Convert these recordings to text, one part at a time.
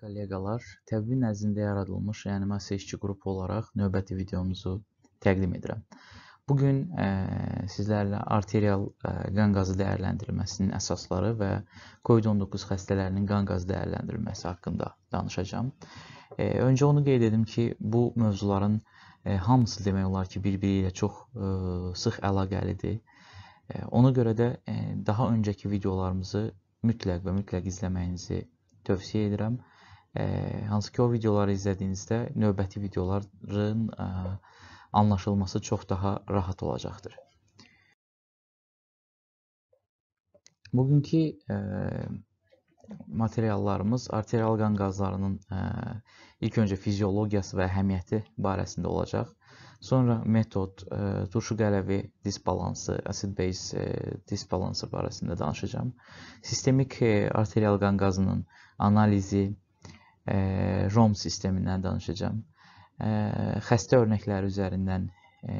Kolleqalar, təqvim nəzdində yaradılmış reanimasiya işçi qrupu olaraq növbəti videomuzu təqdim edirəm. Bu gün e, sizlərlə arterial e, qan qazı dəyərləndirilməsinin əsasları və COVID-19 xəstələrinin qan qazı dəyərləndirilməsi haqqında danışacağam. E, öncə onu qeyd edim ki, bu mövzuların e, hamısı demək olar ki, bir-biri ilə çox e, sıx əlaqəlidir. E, ona görə də e, daha öncəki videolarımızı mütləq və mütləq izləməyinizi tövsiyə edirəm. E, hansı ki o videoları izlədiyinizdə növbəti videoların e, anlaşılması çox daha rahat olacaqdır. Bugünkü e, materiallarımız arterial qan qazlarının ə, e, ilk öncə fiziologiyası və əhəmiyyəti barəsində olacaq. Sonra metod, ə, e, turşu qələvi disbalansı, acid base ə, e, disbalansı barəsində danışacağam. Sistemik ə, arterial qan qazının analizi, ROM sistemindən danışacağım. Xəstə örnəkləri üzərindən e,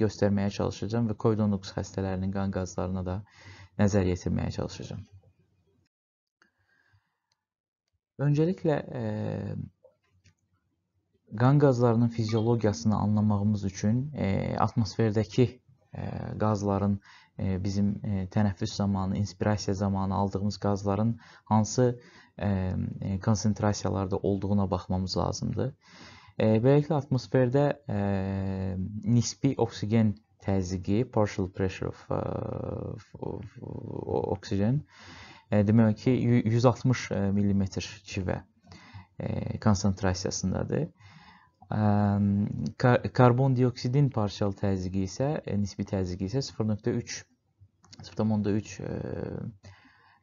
göstərməyə çalışacağım və COVID-19 xəstələrinin qan qazlarına da nəzər yetirməyə çalışacağım. Öncəliklə e, qan qazlarının fiziologiyasını anlamağımız üçün e, atmosferdəki qazların bizim tənəffüs zamanı, inspirasiya zamanı aldığımız qazların hansı ə, e, konsentrasiyalarda olduğuna baxmamız lazımdır. Ə, beləliklə atmosferdə ə, nisbi oksigen təzyiqi, partial pressure of, of, of, of oxygen ə, demək ki 160 mm civə ə, konsentrasiyasındadır. Kar karbondioksidin partial təzyiqi isə e, nisbi təzyiqi isə 0.3 0.3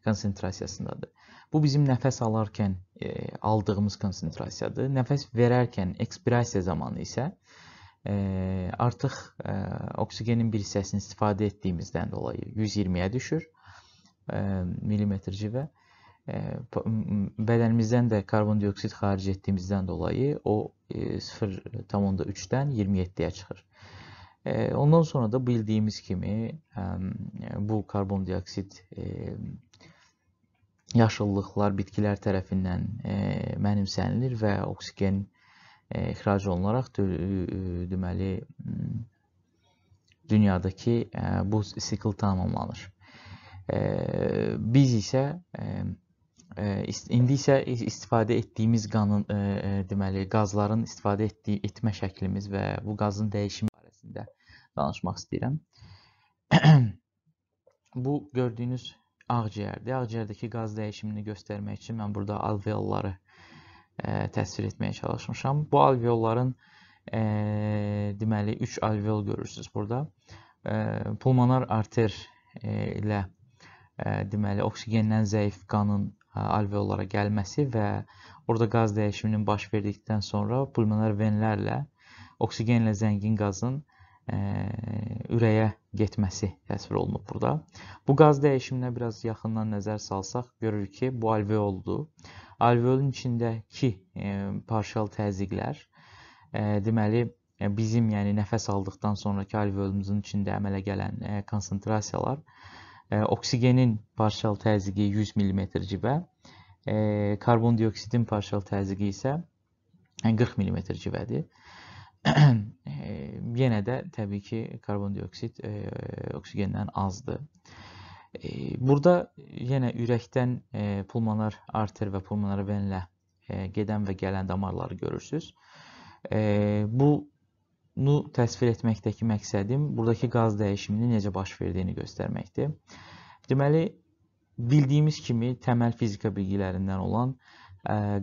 konsentrasiyasındadır. Bu bizim nəfəs alarkən e, aldığımız konsentrasiyadır. Nəfəs verərkən ekspirasiya zamanı isə e, artıq e, oksigenin bir hissəsini istifadə etdiyimizdən dolayı 120-yə düşür e, millimetr civə. E, bədənimizdən də karbondioksid xaric etdiyimizdən dolayı o e, 0.3-dən 27-yə çıxır. E, ondan sonra da bildiyimiz kimi e, bu karbondioksid e, yaşıllıqlar bitkilər tərəfindən e, mənimsənilir və oksigen e, ixrac olunaraq e, e, deməli dünyadakı e, bu sikl tamamlanır. E, biz isə e, e indi isə istifadə etdiyimiz qanın e, deməli qazların istifadə etdiyi etmə şəklimiz və bu qazın dəyişimi barəsində danışmaq istəyirəm. bu gördüyünüz ağciyərdir. Ağciyərdəki qaz dəyişimini göstərmək üçün mən burada alveolları ə, e, təsvir etməyə çalışmışam. Bu alveolların ə, e, deməli 3 alveol görürsüz burada. Ə, e, pulmonar arter ə, ilə ə, deməli oksigenden zəif qanın ə, alveollara gəlməsi və orada qaz dəyişiminin baş verdikdən sonra pulmonar venlərlə oksigenlə zəngin qazın ə, ürəyə getməsi təsvir olunub burada. Bu qaz dəyişiminə biraz yaxından nəzər salsaq, görürük ki, bu alveoldur. Alveolun içindəki e, parşal təzyiqlər e, deməli e, bizim, yəni nəfəs aldıqdan sonrakı alveolumuzun içində əmələ gələn e, konsentrasiyalar e, oksigenin parşal təzyiqi 100 mm civə, e, karbondioksidin parşal təzyiqi isə 40 mm civədir yenə də təbii ki, karbondioksid e, oksigendən azdır. E, burada yenə ürəkdən e, pulmonar arter və pulmonar venlə e, gedən və gələn damarları görürsüz. E, bunu təsvir etməkdəki məqsədim buradakı qaz dəyişiminin necə baş verdiyini göstərməkdir. Deməli, bildiyimiz kimi təməl fizika bilgilərindən olan e,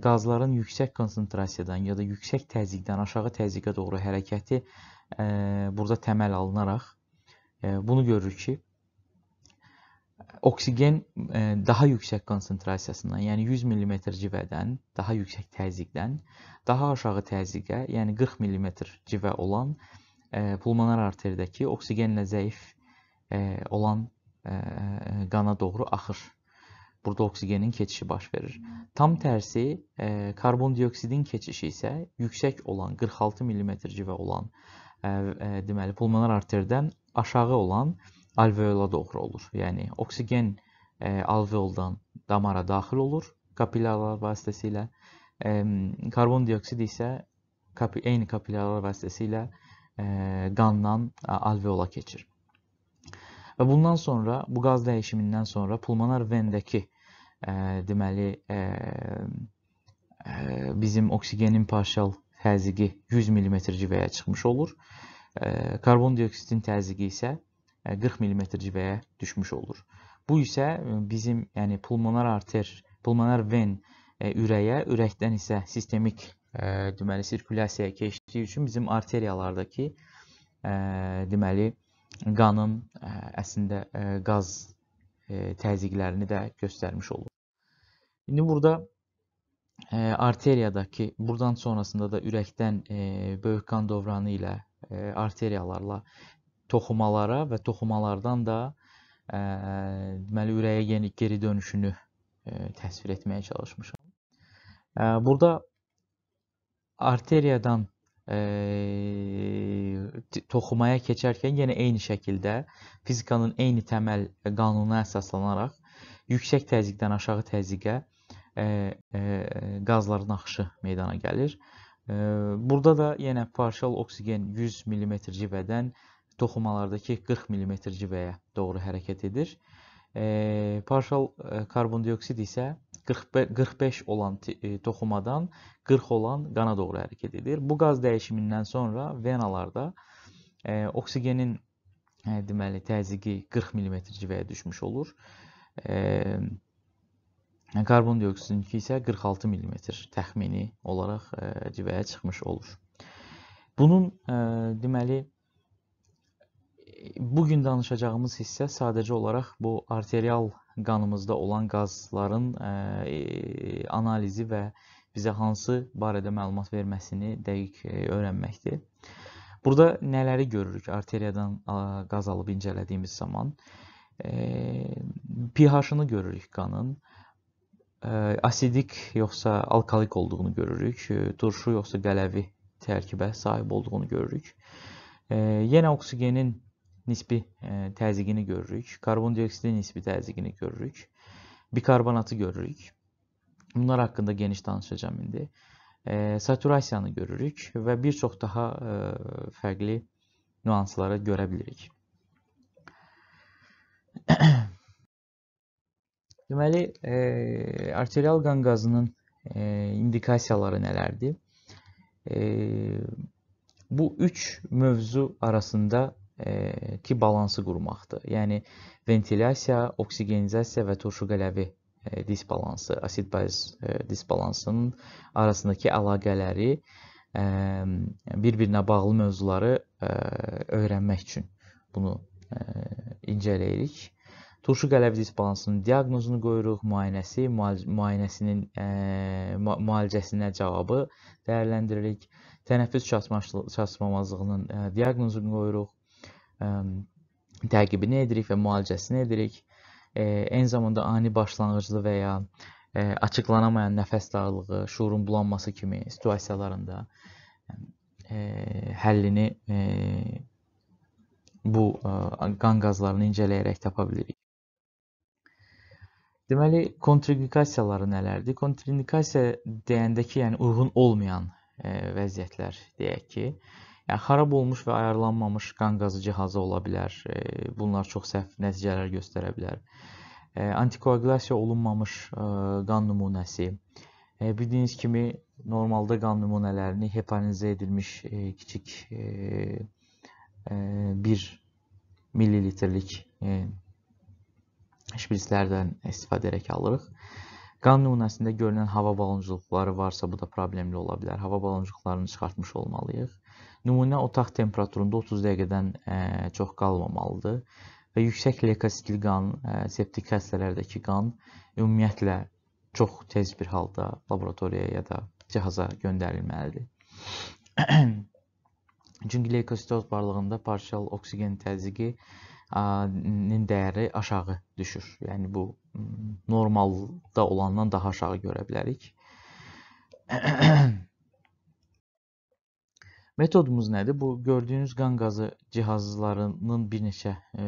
qazların yüksək konsentrasiyadan ya da yüksək təzyiqdən aşağı təzyiqə doğru hərəkəti burada təməl alınaraq bunu görürük ki, oksigen daha yüksək konsentrasiyasından, yəni 100 mm civədən, daha yüksək təzyiqdən, daha aşağı təzyiqə, yəni 40 mm civə olan pulmonar arteridəki oksigenlə zəif olan qana doğru axır. Burada oksigenin keçişi baş verir. Tam tərsi e, karbondioksidin keçişi isə yüksək olan 46 mm civə olan e, e, deməli pulmonar arterdən aşağı olan alveola doğru olur. Yəni oksigen e, alveoldan damara daxil olur kapilyalar vasitəsilə. E, karbondioksid isə kapi, eyni kapilyalar vasitəsilə e, qandan alveola keçir. Və bundan sonra bu qaz dəyişimindən sonra pulmonar vendəki e, deməli e, e, bizim oksigenin parşal təzyiqi 100 mm civəyə çıxmış olur. E, karbondioksidin təzyiqi isə 40 mm civəyə düşmüş olur. Bu isə e, bizim yəni pulmonar arter, pulmonar ven e, ürəyə, ürəkdən isə sistemik e, deməli sirkulyasiyaya keçdiyi üçün bizim arteriyalardakı e, deməli qanın ə, əslində ə, qaz ə, təzyiqlərini də göstərmiş olur. İndi burada ə, arteriyadakı, burdan sonrasında da ürəkdən ə, böyük qan dövranı ilə ə, arteriyalarla toxumalara və toxumalardan da ə, deməli ürəyə yeni geri dönüşünü ə, təsvir etməyə çalışmışam. Ə, burada arteriyadan e, toxumaya keçərkən yenə eyni şəkildə fizikanın eyni təməl qanununa əsaslanaraq yüksək təzyiqdən aşağı təzyiqə e, e, qazların axışı meydana gəlir. E, burada da yenə partial oksigen 100 mm civədən toxumalardakı 40 mm civəyə doğru hərəkət edir. E, partial karbondioksid isə 45 olan e, toxumadan 40 olan qana doğru hərəkət edir. Bu qaz dəyişimindən sonra venalarda e, oksigenin e, deməli təzyiqi 40 mm civəyə düşmüş olur. E, Karbondioksidinki isə 46 mm təxmini olaraq e, civəyə çıxmış olur. Bunun e, deməli e, bu gün danışacağımız hissə sadəcə olaraq bu arterial qanımızda olan qazların ə, e, e, analizi və bizə hansı barədə məlumat verməsini dəqiq e, öyrənməkdir. Burada nələri görürük arteriyadan qaz alıb incələdiyimiz zaman? pH-ını görürük qanın. Asidik yoxsa alkalik olduğunu görürük. Turşu yoxsa qələvi tərkibə sahib olduğunu görürük. Yenə oksigenin nispi e, terzigini görürük. Karbondioksitin nispi terzigini görürük. Bikarbonatı görürük. Bunlar hakkında geniş danışacağım indi. E, saturasiyanı görürük və bir çox daha e, fərqli nüansları görə bilirik. Deməli, e, arterial qan qazının e, indikasiyaları nələrdir? E, bu üç mövzu arasında E, ki balansı qurmaqdır. Yəni ventilyasiya, oksigenizasiya və turşuqələvi e, disbalansı, asid-baz e, disbalansının arasındakı əlaqələri bir-birinə bağlı mövzuları öyrənmək üçün bunu incələyirik. Turşu qələvi disbalansının diaqnozunu qoyuruq, müayinəsi, müayinəsinin müalicəsinə cavabı dəyərləndiririk. Tənəffüs çatmamazlığının diaqnozunu qoyuruq, təqibini edirik və müalicəsini edirik. E, eyni zamanda ani başlanğıclı və ya e, açıqlanamayan nəfəs darlığı, şuurun bulanması kimi situasiyalarında e, həllini bu qan qazlarını incələyərək tapa bilirik. Deməli, kontraindikasiyaları nələrdir? Kontraindikasiya deyəndə ki, yəni uyğun olmayan vəziyyətlər deyək ki, Yəni, xarab olmuş və ayarlanmamış qan qazı cihazı ola bilər. E, bunlar çox səhv nəticələr göstərə bilər. E, Antikoagulyasiya olunmamış e, qan nümunəsi. Bildiyiniz kimi, normalda qan nümunələrini heparinizə edilmiş kiçik 1 millilitrlik şprislərdən istifadə edərək alırıq. Qan nümunəsində görünən hava baloncuqları varsa, bu da problemli ola bilər. Hava baloncuqlarını çıxartmış olmalıyıq. Nümunə otaq temperaturunda 30 dəqiqədən ə, çox qalmamalıdır və yüksək leykositli qan, ə, septik xəstələrdəki qan ümumiyyətlə çox tez bir halda laboratoriyaya ya da cihaza göndərilməlidir. Çünki leykositoz varlığında parsial oksigen təzyiqi nin dəyəri aşağı düşür. Yəni bu normalda olandan daha aşağı görə bilərik. Metodumuz nədir? Bu gördüyünüz qan qazı cihazlarının bir neçə e,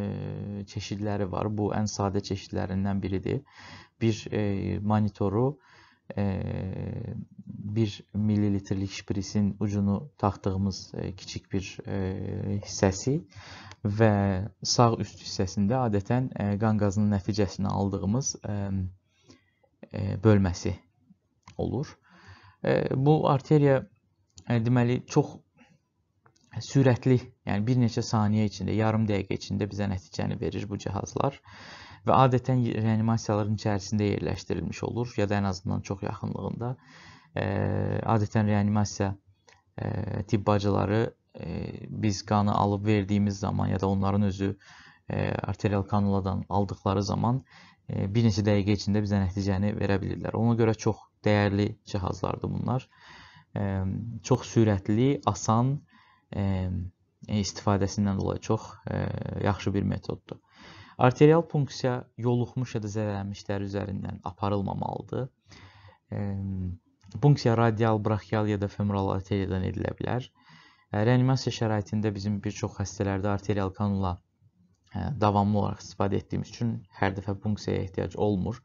çeşidləri var. Bu ən sadə çeşidlərindən biridir. Bir e, monitoru, e, bir millilitrlik şprisin ucunu taxdığımız e, kiçik bir e, hissəsi və sağ üst hissəsində adətən e, qan qazının nəticəsini aldığımız e, e, bölməsi olur. E, bu arteriya e, deməli çox sürətli, yəni bir neçə saniyə içində, yarım dəqiqə içində bizə nəticəni verir bu cihazlar və adətən reanimasiyaların içərisində yerləşdirilmiş olur ya da ən azından çox yaxınlığında. E, adətən reanimasiya e, tibb bacıları e, biz qanı alıb verdiyimiz zaman ya da onların özü e, arterial kanuladan aldıkları zaman e, bir neçə dəqiqə içində bizə nəticəni verə bilirlər. Ona görə çox dəyərli cihazlardır bunlar. E, çox sürətli, asan E, istifadəsindən dolayı çox yaxşı bir metoddur. Arterial punksiya yoluxmuş ya da zədələnmişlər üzərindən aparılmamalıdır. Punksiya radial, brachial ya da femoral arteriyadan edilə bilər. Reanimasiya şəraitində bizim bir çox xəstələrdə arterial kanula davamlı olaraq istifadə etdiyimiz üçün hər dəfə punksiyaya ehtiyac olmur.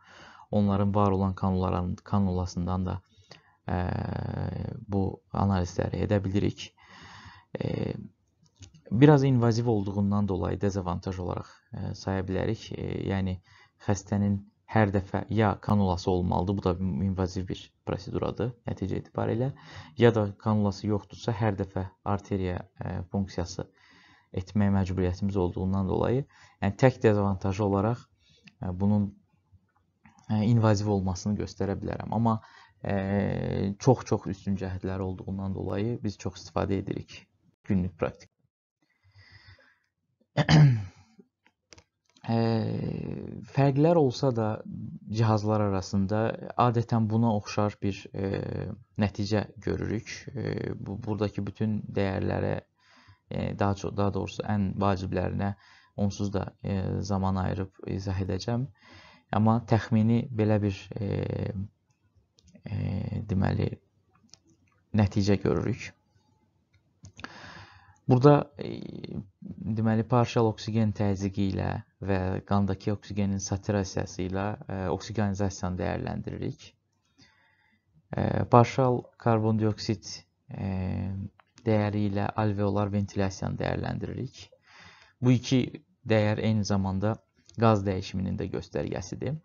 Onların var olan kanulların kanulasından da ə, bu analizləri edə bilirik biraz invaziv olduğundan dolayı dezavantaj olaraq e, saya bilərik. E, yəni xəstənin hər dəfə ya kanulası olmalıdır, bu da invaziv bir proseduradır nəticə itibarilə, ya da kanulası yoxdursa hər dəfə arteriya e, funksiyası etmək məcburiyyətimiz olduğundan dolayı, yəni tək dezavantajı olaraq bunun invaziv olmasını göstərə bilərəm. Amma çox-çox üstün cəhətləri olduğundan dolayı biz çox istifadə edirik günlük praktik. Ə, fərqlər olsa da cihazlar arasında adətən buna oxşar bir ə, nəticə görürük. Ə, bu burdakı bütün dəyərlərə ə, daha çox daha doğrusu ən vaciblərinə onsuz da ə, zaman ayırıb izah edəcəm. Amma təxmini belə bir ə, ə, deməli nəticə görürük. Burada e, deməli partial oksigen təzyiqi ilə və qandakı oksigenin saturasiyası ilə e, oksigenzasiyanı dəyərləndiririk. E, partial karbondioksid dəyəri ilə alveolar ventilyasiyanı dəyərləndiririk. Bu iki dəyər eyni zamanda qaz dəyişiminin də göstərgəsidir.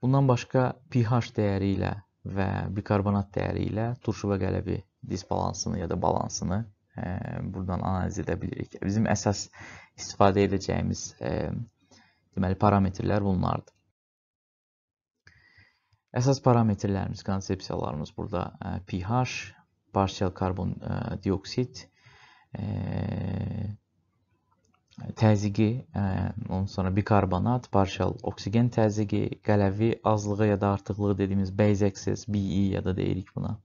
Bundan başqa pH dəyəri ilə və bikarbonat dəyəri ilə turşu və qələbi disbalansını ya da balansını buradan analiz edə bilirik. Bizim əsas istifadə edəcəyimiz deməli parametrlər bunlardır. Əsas parametrlərimiz, konsepsiyalarımız burada pH, partial karbon dioksit, təzyiqi, ondan sonra bikarbonat, partial oksigen təzyiqi, qələvi azlığı ya da artıqlığı dediyimiz base excess, BE ya da deyirik buna.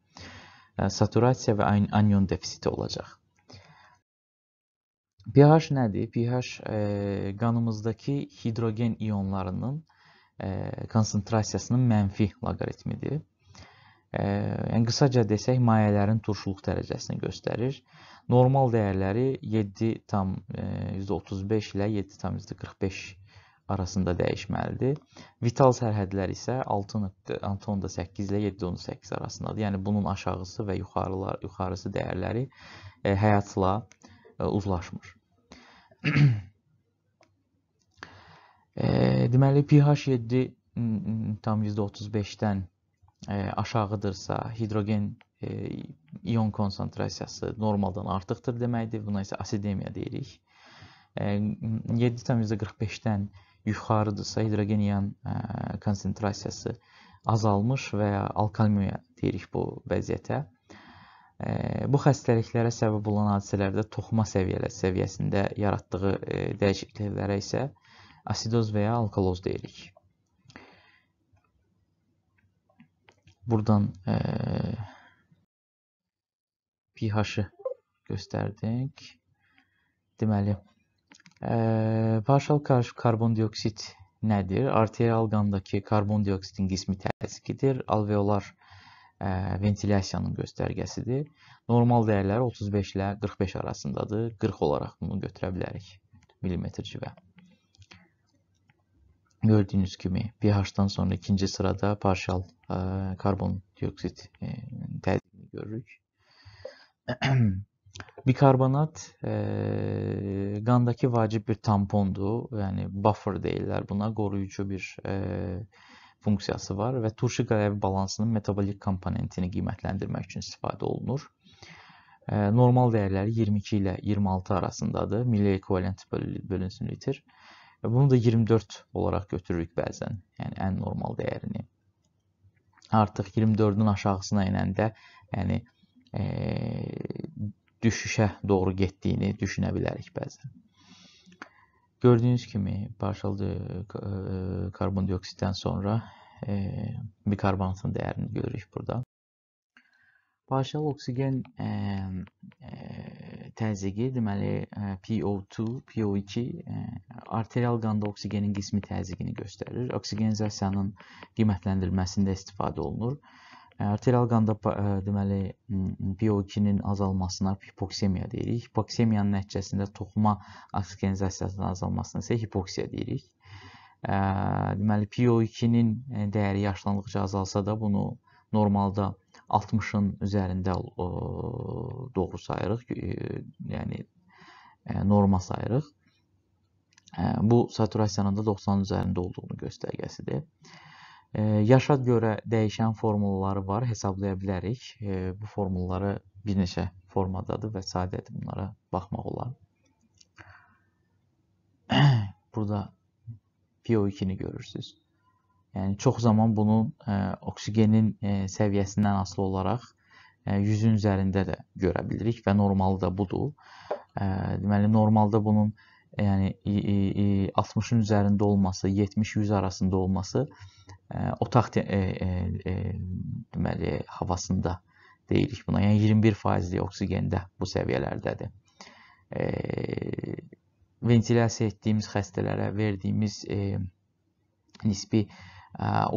Saturasiya və anion defisiti olacaq pH nədir? pH e, qanımızdakı hidrogen ionlarının e, konsentrasiyasının mənfi loqaritmidir. E, yəni qısaca desək, mayələrin turşuluq dərəcəsini göstərir. Normal dəyərləri 7,35 e, ilə 7,45 arasında dəyişməlidir. Vital sərhədlər isə 6.8 ilə 7.8 arasındadır. Yəni bunun aşağısı və yuxarılar, yuxarısı dəyərləri e, həyatla uzlaşmır. E, deməli pH 7 tam %35-dən e, aşağıdırsa, hidrogen e, ion konsentrasiyası normaldan artıqdır deməkdir. Buna isə asidemiya deyirik. E, 7 tam %45-dən yuxarıdırsa, hidrogen ion e, konsentrasiyası azalmış və ya alkalmiya deyirik bu vəziyyətə. Ee, bu xəstəliklərə səbəb olan hadisələrdə toxuma səviyyə, səviyyəsində yaratdığı e, dəyişikliklərə isə asidoz və ya alkaloz deyirik. Buradan e, pH-ı göstərdik. Deməli, e, partial karbondioksit nədir? Arterial qandakı karbondioksitin qismi təzyiqidir. Alveolar ventilasiyanın göstərgəsidir. Normal dəyərləri 35 ilə 45 arasındadır. 40 olaraq bunu götürə bilərik millimetr civə. Gördüyünüz kimi pH-dan sonra ikinci sırada parşal ə, karbon dioksit e, tədbirini görürük. Bikarbonat ə, e, qandakı vacib bir tampondur. Yəni buffer deyirlər buna, qoruyucu bir ə, e, funksiyası var və turşu qələvi balansının metabolik komponentini qiymətləndirmək üçün istifadə olunur. E, normal dəyərləri 22 ilə 26 arasındadır. Milli ekvivalent bölünsün litir. E, bunu da 24 olaraq götürürük bəzən, yəni ən normal dəyərini. Artıq 24-ün aşağısına enəndə, yəni e, düşüşə doğru getdiyini düşünə bilərik bəzən. Gördüğünüz gibi parçaladığı e, e, karbondioksitten sonra e, bir karbonatın değerini görürüz burada. Parçalı oksigen e, e, təzyiqi, deməli PO2, PO2 e, arterial qanda oksigenin qismi təzyiqini göstərir. Oksigenizasiyanın qiymətləndirilməsində istifadə olunur. E, Arterial qanda e, deməli PO2-nin azalmasına hipoksemiya deyirik. Hipoksemiyanın nəticəsində toxuma oksigenzasiyasının azalmasına isə hipoksiya deyirik. E, deməli PO2-nin dəyəri yaşlandıqca azalsa da bunu normalda 60-ın üzərində doğru sayırıq, e, yəni norma sayırıq. Bu saturasiyanın da 90-ın üzərində olduğunu göstərgəsidir. Yaşa görə dəyişən formulları var, hesablaya bilərik. Bu formulları bir neçə formadadır və sadədir bunlara baxmaq olar. Burada PO2-ni görürsüz. Yəni çox zaman bunun oksigenin səviyyəsindən asılı olaraq 100-ün üzərində də görə bilirik və normalda budur. Deməli normalda bunun yəni 60-ın üzərində olması, 70-100 arasında olması e, otaq e, e, deməli havasında deyirik buna. Yəni 21%lik oksigendə bu səviyyələrdədir. Ventilyasiya etdiyimiz xəstələrə verdiyimiz nisbi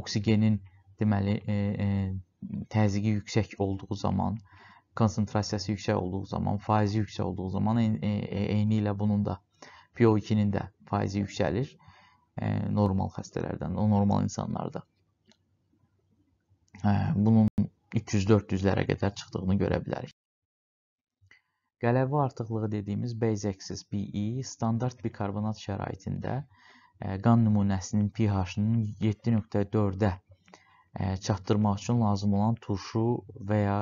oksigenin deməli təzyiqi yüksək olduğu zaman konsentrasiyası yüksək olduğu zaman, faizi yüksək olduğu zaman eyni ilə bunun da PO2-nin də faizi yüksəlir e, normal xəstələrdən, o normal insanlarda. E, bunun 300-400-lərə qədər çıxdığını görə bilərik. Qələvi artıqlığı dediyimiz base axis BE standart bikarbonat şəraitində e, qan nümunəsinin pH-ının 7.4-ə çatdırmaq üçün lazım olan turşu və ya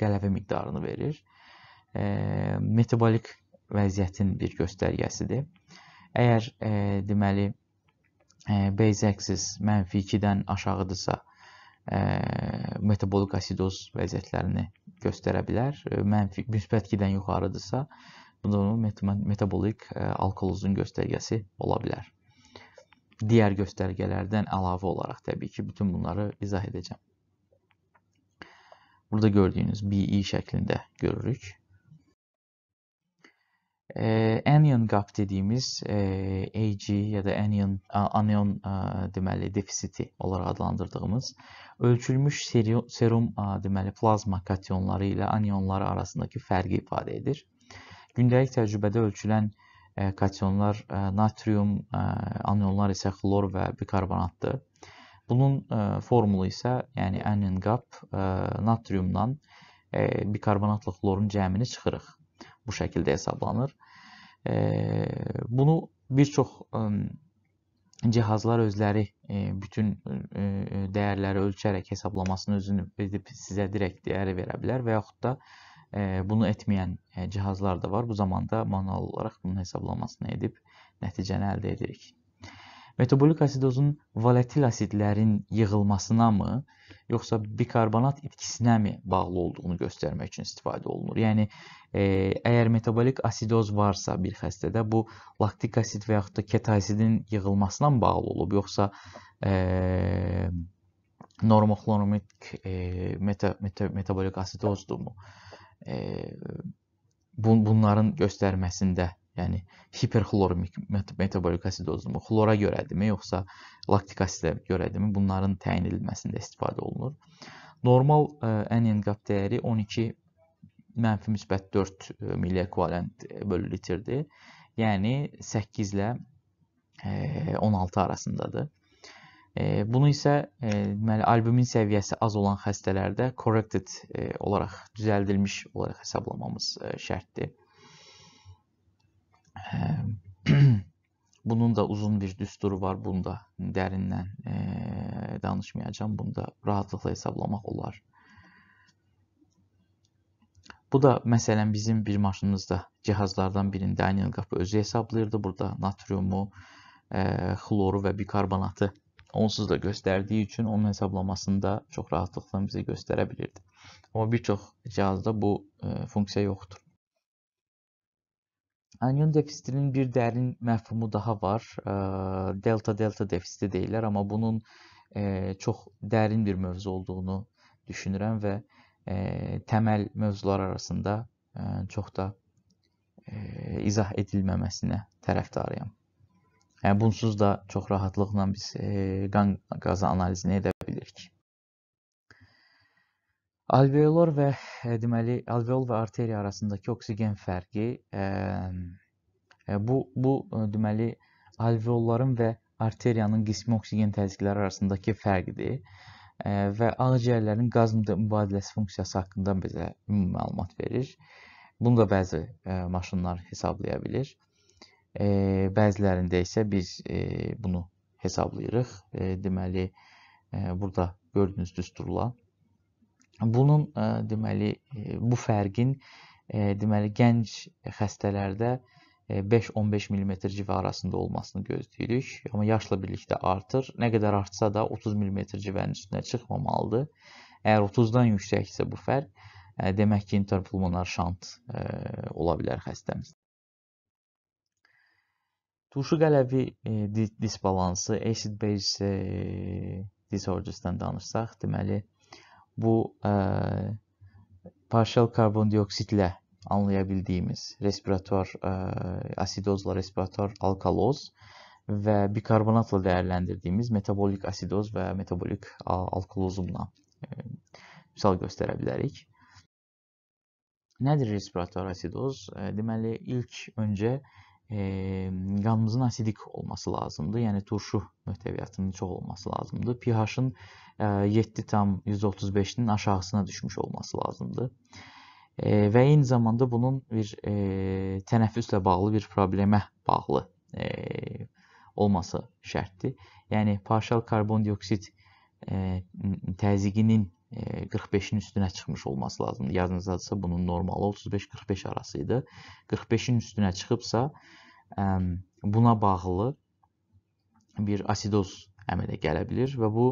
qələvi miqdarını verir. Metabolik vəziyyətin bir göstərgəsidir. Əgər e, deməli e, base axis mənfi 2-dən aşağıdırsa, e, metabolik asidoz vəziyyətlərini göstərə bilər. E, mənfi müsbət 2-dən yuxarıdırsa, bu da met metabolik e, alkolozun göstərgəsi ola bilər. Digər göstərgələrdən əlavə olaraq təbii ki, bütün bunları izah edəcəm. Burada gördüyünüz BI e şəklində görürük e, anion gap dediyimiz e, AG ya da anion anion e, deməli defisiti olaraq adlandırdığımız ölçülmüş serum, serum e, deməli plazma kationları ilə anionları arasındakı fərqi ifadə edir. Gündəlik təcrübədə ölçülən e, kationlar e, natrium, e, anionlar isə xlor və bikarbonatdır. Bunun e, formulu isə yəni anion gap e, natriumdan e, bikarbonatla xlorun cəmini çıxırıq bu şəkildə hesablanır. Bunu bir çox cihazlar özləri e, bütün e, e, dəyərləri ölçərək hesablamasını özünü edib sizə direkt dəyəri verə bilər və yaxud da bunu etməyən cihazlar da var. Bu zamanda manual olaraq bunun hesablamasını edib nəticəni əldə edirik metabolik asidozun volatil asidlərin yığılmasına mı, yoxsa bikarbonat itkisinə mi bağlı olduğunu göstərmək üçün istifadə olunur. Yəni e, əgər metabolik asidoz varsa bir xəstədə bu laktik asid və yaxud da ketazidin yığılmasına mı bağlı olub, yoxsa e, normoklonomik e, meta, meta, metabolik asidozdurmu? E, bun, bunların göstərməsində Yəni hiperxlor metabolik asid dozumu xlora görədimi, yoxsa laktik asidə görədimi? Bunların təyin edilməsində istifadə olunur. Normal ən-enqab e, dəyəri 12 mənfi müsbət 4 e, milli ekvivalent e, bölü litrdir. Yəni 8 ilə 16 arasındadır. Bunu isə deməli albumin səviyyəsi az olan xəstələrdə corrected olaraq düzəldilmiş olaraq hesablamamız şərtdir. Bunun da uzun bir düsturu var. Bunda dərindən e, danışmayacağam. Bunda rahatlıqla hesablamaq olar. Bu da məsələn bizim bir maşınımızda cihazlardan birində Daniel Qapı özü hesablayırdı. Burada natriumu, e, xloru və bikarbonatı onsuz da göstərdiyi üçün onun hesablamasını da çox rahatlıqla bizə göstərə bilirdi. Amma bir çox cihazda bu e, funksiya yoxdur. Anion defisitinin bir dərin məfhumu daha var. Delta-delta defisiti deyirlər, amma bunun çox dərin bir mövzu olduğunu düşünürəm və təməl mövzular arasında çox da izah edilməməsinə tərəfdarıyam. Yəni bunsuz da çox rahatlıqla biz qan qazı analizini edə bilirik. Alveolor və e, deməli alveol və arteriya arasındakı oksigen fərqi e, e, bu bu deməli alveolların və arteriyanın qismi oksigen təzyiqləri arasındakı fərqdir və ağciyərlərin qaz mübadiləsi funksiyası haqqında bizə ümumi məlumat verir. Bunu da bəzi maşınlar hesablaya bilir. Bəzilərində isə biz bunu hesablayırıq. Deməli burada gördüyünüz düsturla Bunun e, deməli e, bu fərqin e, deməli gənc xəstələrdə 5-15 mm civarı arasında olmasını gözləyirik. Amma yaşla birlikdə artır. Nə qədər artsa da 30 mm civənin üstünə çıxmamalıdır. Əgər 30-dan yüksəksə bu fərq, demək ki, interpulmonar şant ola bilər xəstəmizdə. Turşu qələvi disbalansı, acid-base disordersdən danışsaq, deməli bu e, parşal karbondioksitlə anlaya bildiyimiz respirator e, asidozla respirator alkaloz və bikarbonatla dəyərləndirdiyimiz metabolik asidoz və metabolik alkalozumla e, misal göstərə bilərik. Nədir respirator asidoz? E, deməli, ilk öncə e, qanımızın asidik olması lazımdır. Yəni turşu möhtəviyyatının çox olması lazımdır. pH-ın e, 7,135-nin aşağısına düşmüş olması lazımdır. E, və eyni zamanda bunun bir e, tənəffüslə bağlı bir problemə bağlı e, olması şərtdir. Yəni partial karbondioksid e, təzyiqinin 45-in üstünə çıxmış olması lazımdır. Yadınızdadırsa bunun normalı 35-45 arası idi. 45-in üstünə çıxıbsa, e, buna bağlı bir asidoz əmələ gələ bilir və bu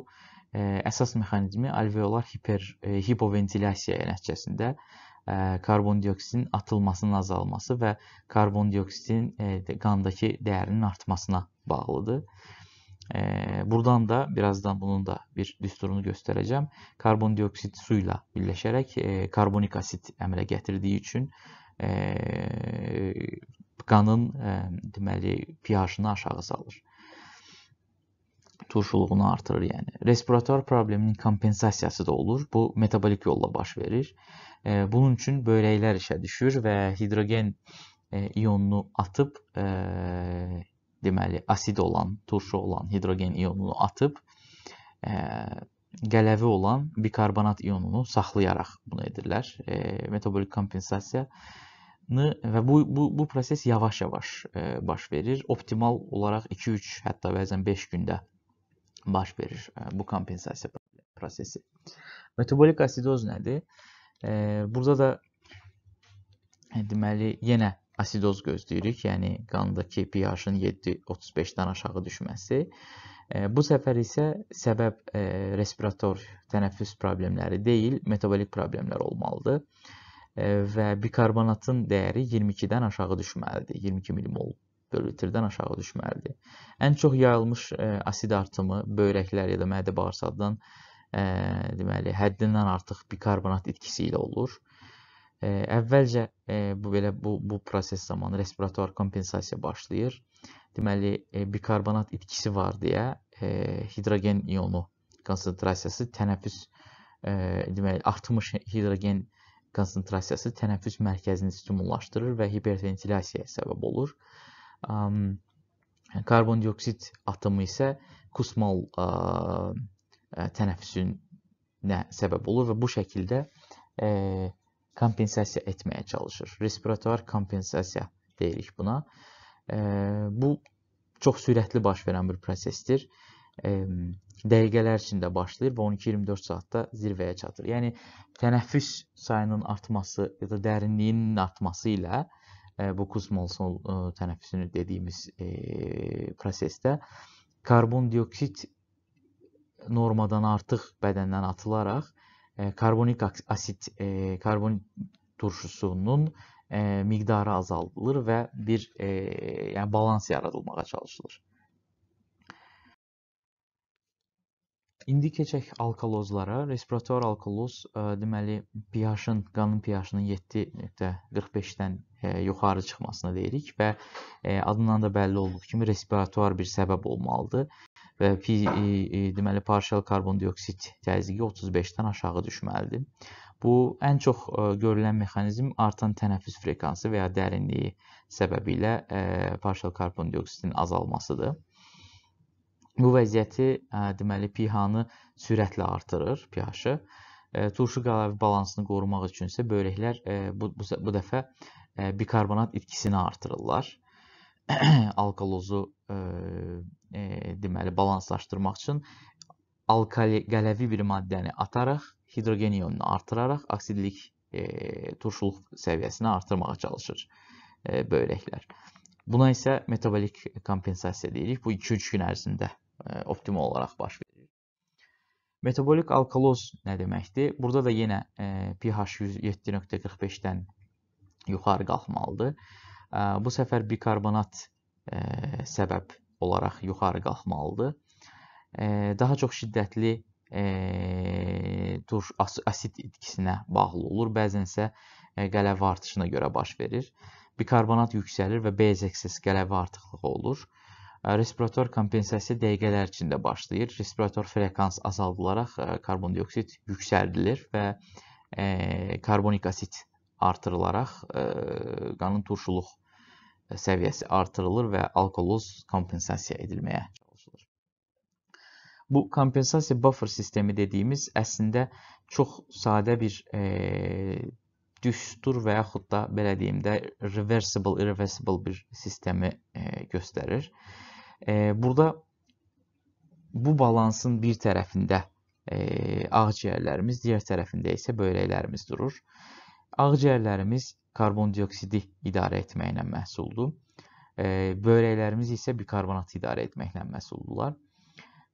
e, əsas mexanizmi alveolar hiper e, hipoventilasiyaya nəticəsində e, karbondioksitin atılmasının azalması və karbondioksitin qandakı dəyərinin artmasına bağlıdır. Buradan da birazdan bunun da bir düsturunu göstərəcəm. Karbondioksit su ilə birləşərək karbonik asit əmələ gətirdiyi üçün qanın ə, e, deməli pH-ını aşağı salır. Turşuluğunu artırır, yəni. Respirator probleminin kompensasiyası da olur. Bu metabolik yolla baş verir. Ə, e, bunun üçün böyrəklər işə düşür və hidrogen ə, e, ionunu atıb ə, deməli asid olan, turşu olan hidrogen ionunu atıb ə, qələvi olan bikarbonat ionunu saxlayaraq bunu edirlər. E, metabolik kompensasiya və bu bu bu proses yavaş-yavaş e, baş verir. Optimal olaraq 2-3, hətta bəzən 5 gündə baş verir e, bu kompensasiya prosesi. Metabolik asidoz nədir? E, burada da deməli yenə asidoz gözləyirik, yəni qandakı pH-ın 7.35-dən aşağı düşməsi. Bu səfər isə səbəb respirator, tənəffüs problemləri deyil, metabolik problemlər olmalıdır və bikarbonatın dəyəri 22-dən aşağı düşməlidir. 22 mmol bölü litrdən aşağı düşməlidir. Ən çox yayılmış e, asid artımı böyrəklər ya da mədə bağırsaqdan e, deməli həddindən artıq bikarbonat itkisi ilə olur. E, əvvəlcə bu belə bu bu proses zamanı respirator kompensasiya başlayır. Deməli bikarbonat itkisi var deyə hidrogen ionu konsentrasiyası tənəffüs deməli artmış hidrogen ionu konsentrasiyası tənəffüs mərkəzini stimullaşdırır və hiperventilasiyaya səbəb olur. Karbondioksid atomu isə kusmal tənəffüsünə səbəb olur və bu şəkildə kompensasiya etməyə çalışır. Respiratuar kompensasiya deyirik buna. Bu çox sürətli baş verən bir prosesdir dəqiqələr içində başlayır və 12-24 saatda zirvəyə çatır. Yəni tənəffüs sayının artması ya da dərinliyinin artması ilə e, bu kosmosol e, tənəffüsünü dediyimiz e, prosesdə karbondioksit normadan artıq bədəndən atılaraq karbonik asit karbon turşusunun miqdarı azaldılır və bir yəni balans yaradılmağa çalışılır. İndi keçək alkalozlara. Respirator alkaloz e, deməli pH-ın, qanın pH-ının 7.45-dən e, yuxarı çıxmasına deyirik və e, adından da bəlli olduğu kimi respirator bir səbəb olmalıdır və deməli partial karbondioksid təzyiqi 35-dən aşağı düşməlidir. Bu ən çox görülən mexanizm artan tənəffüs frekansı və ya dərinliyi səbəbilə partial karbondioksidin azalmasıdır. Bu vəziyyəti ə, deməli pH-nı sürətlə artırır, pH-ı. Turşu qalavi balansını qorumaq üçün isə böyrəklər ə, bu, bu, bu dəfə ə, bikarbonat itkisini artırırlar. Alkalozu ə, ə, e, deməli balanslaşdırmaq üçün alkali qələvi bir maddəni ataraq hidrogen ionunu artıraraq oksidlik e, turşuluq səviyyəsini artırmağa çalışır e, böyrəklər. Buna isə metabolik kompensasiya deyirik. Bu 2-3 gün ərzində E, optimal olaraq baş verir. Metabolik alkaloz nə deməkdir? Burada da yenə e, pH 107.45-dən yuxarı qalxmalıdır. E, bu səfər bikarbonat səbəb olaraq yuxarı qalxmalıdır. Daha çox şiddətli tur asid itkisinə bağlı olur. Bəzən isə qələvə artışına görə baş verir. Bikarbonat yüksəlir və bez ekses qələvə artıqlığı olur. Respirator kompensasiya dəqiqələr içində başlayır. Respirator frekans azaldılaraq karbondioksid yüksəldilir və karbonik asit artırılaraq qanın turşuluq səviyyəsi artırılır və alkoloz kompensasiya edilməyə çalışılır. Bu kompensasiya buffer sistemi dediyimiz əslində çox sadə bir e, düstur və yaxud da belə deyim də reversible, irreversible bir sistemi e, göstərir. E, E, burada bu balansın bir tərəfində e, ağciyərlərimiz, digər tərəfində isə böyrəklərimiz durur. Ağciyərlərimiz karbondioksidi idarə etməklə məhsuldur. E, böyrəklərimiz isə bikarbonatı idarə etməklə məhsuldurlar.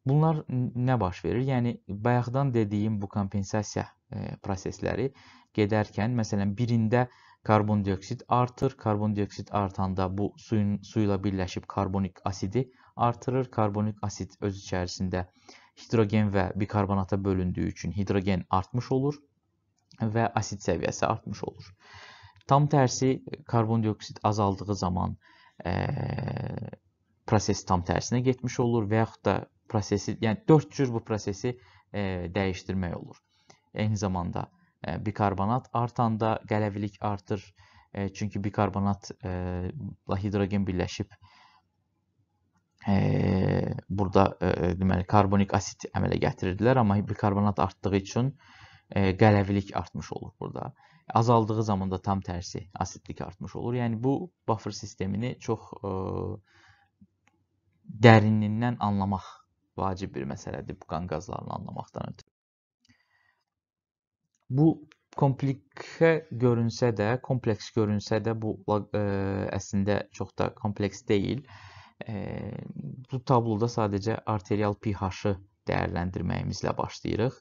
Bunlar nə baş verir? Yəni bayaqdan dediyim bu kompensasiya e, prosesləri gedərkən, məsələn, birində karbondioksit artır. Karbondioksit artanda bu suyun suyla birləşib karbonik asidi artırır. Karbonik asit öz içərisində hidrogen və bikarbonata bölündüyü üçün hidrogen artmış olur və asid səviyyəsi artmış olur. Tam tərsi karbondioksit azaldığı zaman e, proses tam tərsinə getmiş olur və yaxud da prosesi, yəni 4 cür bu prosesi e, dəyişdirmək olur. Eyni zamanda bikarbonat artanda qələvilik artır. Çünki bikarbonatla hidrogen birləşib burada deməli karbonik asit əmələ gətirirdilər, amma bikarbonat artdığı üçün qələvilik artmış olur burada. Azaldığı zaman da tam tərsi asitlik artmış olur. Yəni bu buffer sistemini çox ə, dərinliyindən anlamaq vacib bir məsələdir bu qan qazlarını anlamaqdan ötürü. Bu komplikə görünsə də, kompleks görünsə də bu e, əslində çox da kompleks deyil. E, bu tabloda sadəcə arterial pH-ı dəyərləndirməyimizlə başlayırıq.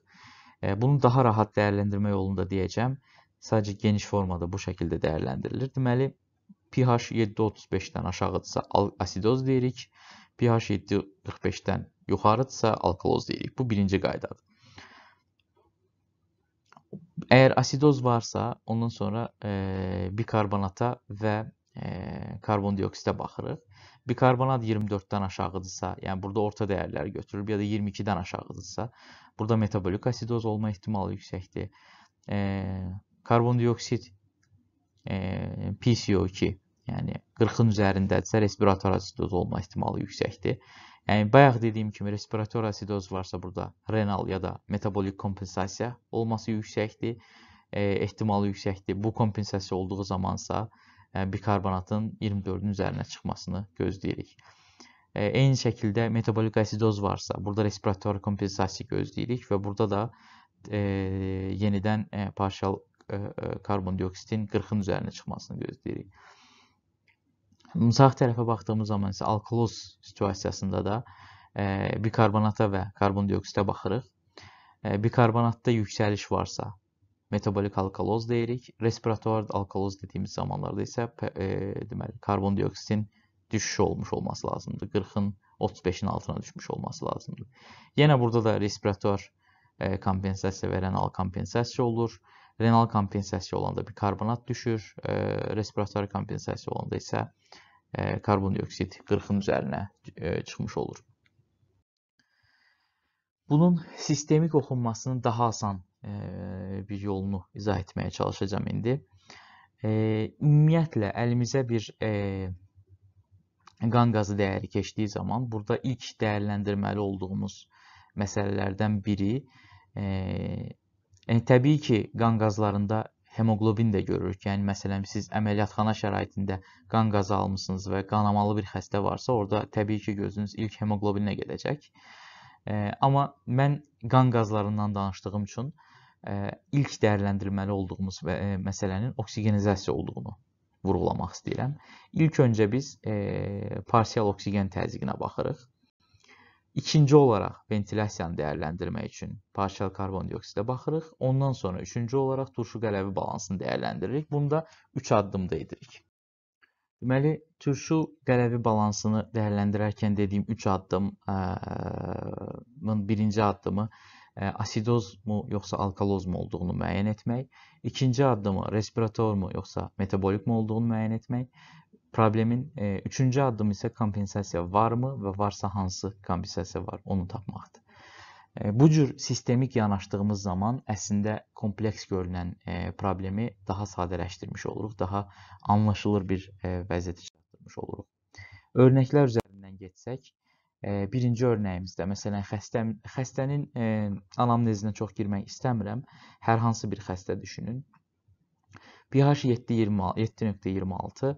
E, bunu daha rahat dəyərləndirmə yolunda deyəcəm. Sadəcə geniş formada bu şəkildə dəyərləndirilir. Deməli, pH 7.35-dən aşağıdırsa asidoz deyirik. pH 7.45-dən yuxarıdırsa alkaloz deyirik. Bu birinci qaydadır. Eğer asidoz varsa ondan sonra e, bikarbonata və e, karbondioksitə baxırıq. Bikarbonat 24-dən aşağıdırsa, yəni burada orta dəyərlər götürülüb ya da 22-dən aşağıdırsa, burada metabolik asidoz olma ehtimalı yüksəkdir. E, karbondioksit e, PCO2, yəni 40-ın üzərindədirsə respirator asidoz olma ehtimalı yüksəkdir. Yəni bayaq dediyim kimi respirator asidoz varsa burada renal ya da metabolik kompensasiya olması yüksəkdir. E, ehtimalı yüksəkdir. Bu kompensasiya olduğu zamansa e, bikarbonatın 24-ün üzərinə çıxmasını gözləyirik. E, eyni şəkildə metabolik asidoz varsa burada respirator kompensasiya gözləyirik və burada da e, yenidən e, partial e, e karbondioksitin 40-ın üzərinə çıxmasını gözləyirik. Uzaq tərəfə baxdığımız zaman isə alkaloz situasiyasında da e, bikarbonata və karbondioksitə baxırıq. E, bikarbonatda yüksəliş varsa metabolik alkaloz deyirik. Respiratuar alkaloz dediyimiz zamanlarda isə e, deməli karbondioksitin düşüşü olmuş olması lazımdır. 40-ın 35-in altına düşmüş olması lazımdır. Yenə burada da respiratuar e, kompensasiya və renal kompensasiya olur. Renal kompensasiya olanda bikarbonat düşür, e, respiratuar kompensasiya olanda isə e, karbondioksit 40-ın üzərinə e, çıxmış olur. Bunun sistemik oxunmasının daha asan e, bir yolunu izah etməyə çalışacağam indi. E, ümumiyyətlə, əlimizə bir qan qazı dəyəri keçdiyi zaman burada ilk dəyərləndirməli olduğumuz məsələlərdən biri yəni, təbii ki, qan qazlarında hemoqlobin də görürük. Yəni məsələn siz əməliyyatxana şəraitində qan qazı almısınız və qanamalı bir xəstə varsa, orada təbii ki, gözünüz ilk hemoqlobinə gedəcək. E, amma mən qan qazlarından danışdığım üçün e, ilk dəyərləndirməli olduğumuz və e, məsələnin oksigenizasiya olduğunu vurğulamaq istəyirəm. İlk öncə biz e, parsial oksigen təzyiqinə baxırıq. İkinci olaraq ventilasiyanı dəyərləndirmək üçün parçal karbondioksidə baxırıq. Ondan sonra üçüncü olaraq turşu qələvi balansını dəyərləndiririk. Bunu da 3 addımda edirik. Deməli, turşu qələvi balansını dəyərləndirərkən dediyim 3 addımın birinci addımı asidoz mu yoxsa alkaloz mu olduğunu müəyyən etmək, ikinci addımı respirator mu yoxsa metabolik mu olduğunu müəyyən etmək Problemin e, üçüncü adım isə kompensasiya var mı və varsa hansı kompensasiya var onu tapmaqdır. E, bu cür sistemik yanaşdığımız zaman əslində kompleks görünən e, problemi daha sadələşdirmiş oluruq, daha anlaşılır bir e, vəziyyətə çatdırmış oluruq. Örnəklər üzərindən getsək, e, birinci örnəyimizdə məsələn xəstə, xəstənin e, anamnezinə çox girmək istəmirəm. Hər hansı bir xəstə düşünün. pH 7.26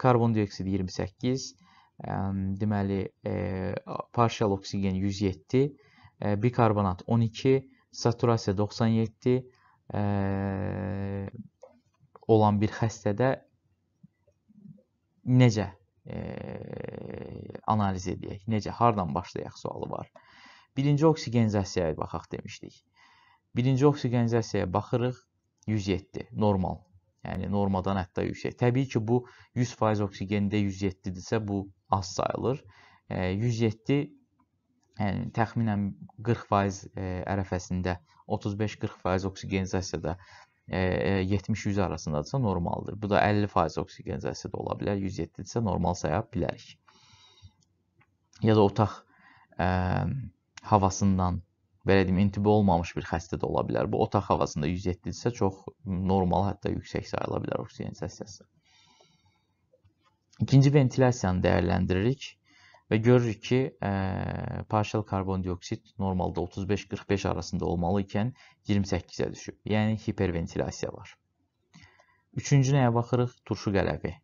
karbondioksid 28, deməli e, partial oksigen 107, e, bikarbonat 12, saturasiya 97 e, olan bir xəstədə necə analiz edək, necə, hardan başlayaq sualı var. Birinci oksigenizasiyaya baxaq demişdik. Birinci oksigenizasiyaya baxırıq, 107, normal. Yəni normadan hətta yüksək. Təbii ki, bu 100% oksigendə 107-dirsə, bu az sayılır. 107 e, yəni təxminən 40% e, ərəfəsində, 35-40% oksigenizasiyada 70-100 e, arasındadırsa normaldır. Bu da 50% oksigenizasiyada ola bilər, 107-dirsə normal saya bilərik. Ya da otaq ə, havasından belə deyim, intiba olmamış bir xəstə də ola bilər. Bu otaq havasında 107 isə çox normal, hətta yüksək sayıla bilər oksigen səssiyası. İkinci ventilasiyanı dəyərləndiririk və görürük ki, ə, e, partial karbondioksid normalda 35-45 arasında olmalı ikən 28-ə düşüb. Yəni hiperventilasiya var. Üçüncü nəyə baxırıq? Turşu qələvi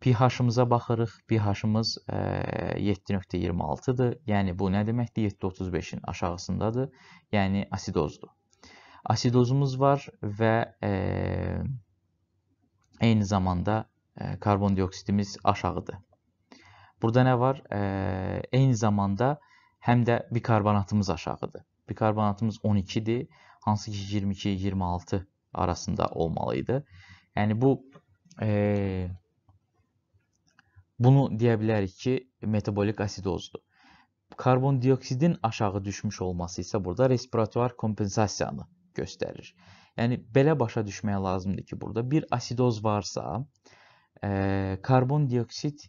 pH-ımıza baxırıq. pH-ımız 7.26-dır. E, yəni bu nə deməkdir? 7.35-in aşağısındadır. Yəni asidozdur. Asidozumuz var və e, eyni zamanda e, karbondioksidimiz aşağıdır. Burada nə var? E, eyni zamanda həm də bikarbonatımız aşağıdır. Bikarbonatımız 12-dir, hansı ki 22-26 arasında olmalı idi. Yəni bu e, Bunu deyə bilərik ki, metabolik asidozdur. Karbondioksidin aşağı düşmüş olması isə burada respiratuar kompensasiyanı göstərir. Yəni belə başa düşmək lazımdır ki, burada bir asidoz varsa, e, karbondioksid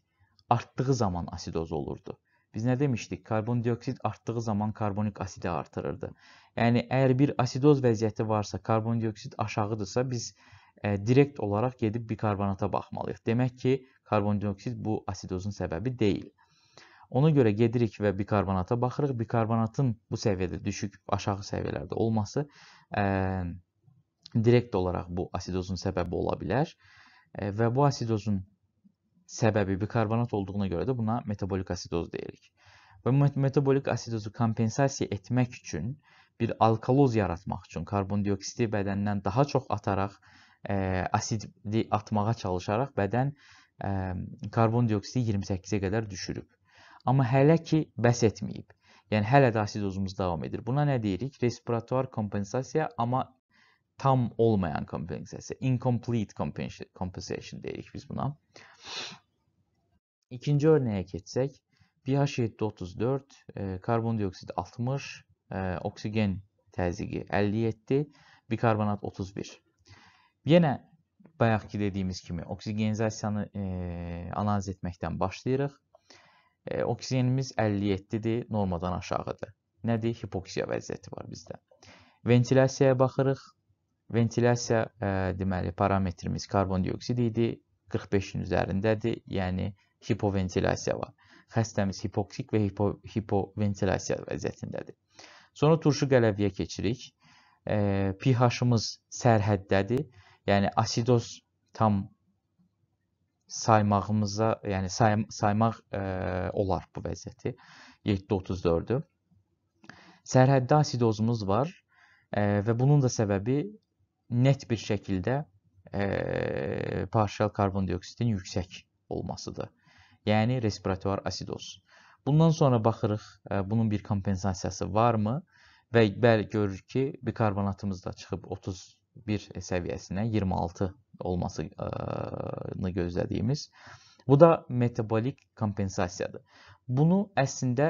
artdığı zaman asidoz olurdu. Biz nə demişdik? Karbondioksid artdığı zaman karbonik asidi artırırdı. Yəni əgər bir asidoz vəziyyəti varsa, karbondioksid aşağıdırsa biz e, direkt olaraq gedib bikarbonata baxmalıyıq. Demək ki, Karbondioksid bu asidozun səbəbi deyil. Ona görə gedirik və bikarbonata baxırıq. Bikarbonatın bu səviyyədə düşük, aşağı səviyyələrdə olması ə, direkt olaraq bu asidozun səbəbi ola bilər. Ə, və bu asidozun səbəbi bikarbonat olduğuna görə də buna metabolik asidoz deyirik. Və metabolik asidozu kompensasiya etmək üçün bir alkaloz yaratmaq üçün karbondioksidi bədəndən daha çox ataraq, ə, asidi atmağa çalışaraq bədən ə, karbondioksidi 28-ə qədər düşürüb. ama hələ ki bəs etməyib. Yəni hələ də asidozumuz davam edir. Buna ne deyirik? Respiratuar kompensasiya, ama tam olmayan kompensasiya, incomplete compensation deyirik biz buna. İkinci örneğe geçsək, pH 7.34, 34 karbondioksid 60, oksigen təzyiqi 57, bikarbonat 31. Yine bayaqki dediyimiz kimi oksigenizasiyanı e, analiz etməkdən başlayırıq. E, oksigenimiz 57-dir, normadan aşağıdır. Nədir? Hipoksiya vəziyyəti var bizdə. Ventilasiyaya baxırıq. Ventilasiya e, deməli parametrimiz karbondioksid idi, 45-in üzərindədir, yəni hipoventilasiyaya var. Xəstəmiz hipoksik və hipo, hipoventilasiya vəziyyətindədir. Sonra turşu qələviyə keçirik. E, pH-ımız sərhəddədir yəni asidoz tam saymağımıza, yəni say saymaq e, olar bu vəziyyəti. 7-34-ü. Sərhəddə asidozumuz var e, və bunun da səbəbi net bir şəkildə e, partial karbondioksitin yüksək olmasıdır. Yəni respiratuar asidoz. Bundan sonra baxırıq, e, bunun bir kompensasiyası varmı? Və bəli görürük ki, bikarbonatımız da çıxıb 30 bir səviyyəsinə 26 olmasını gözlədiyimiz. Bu da metabolik kompensasiyadır. Bunu əslində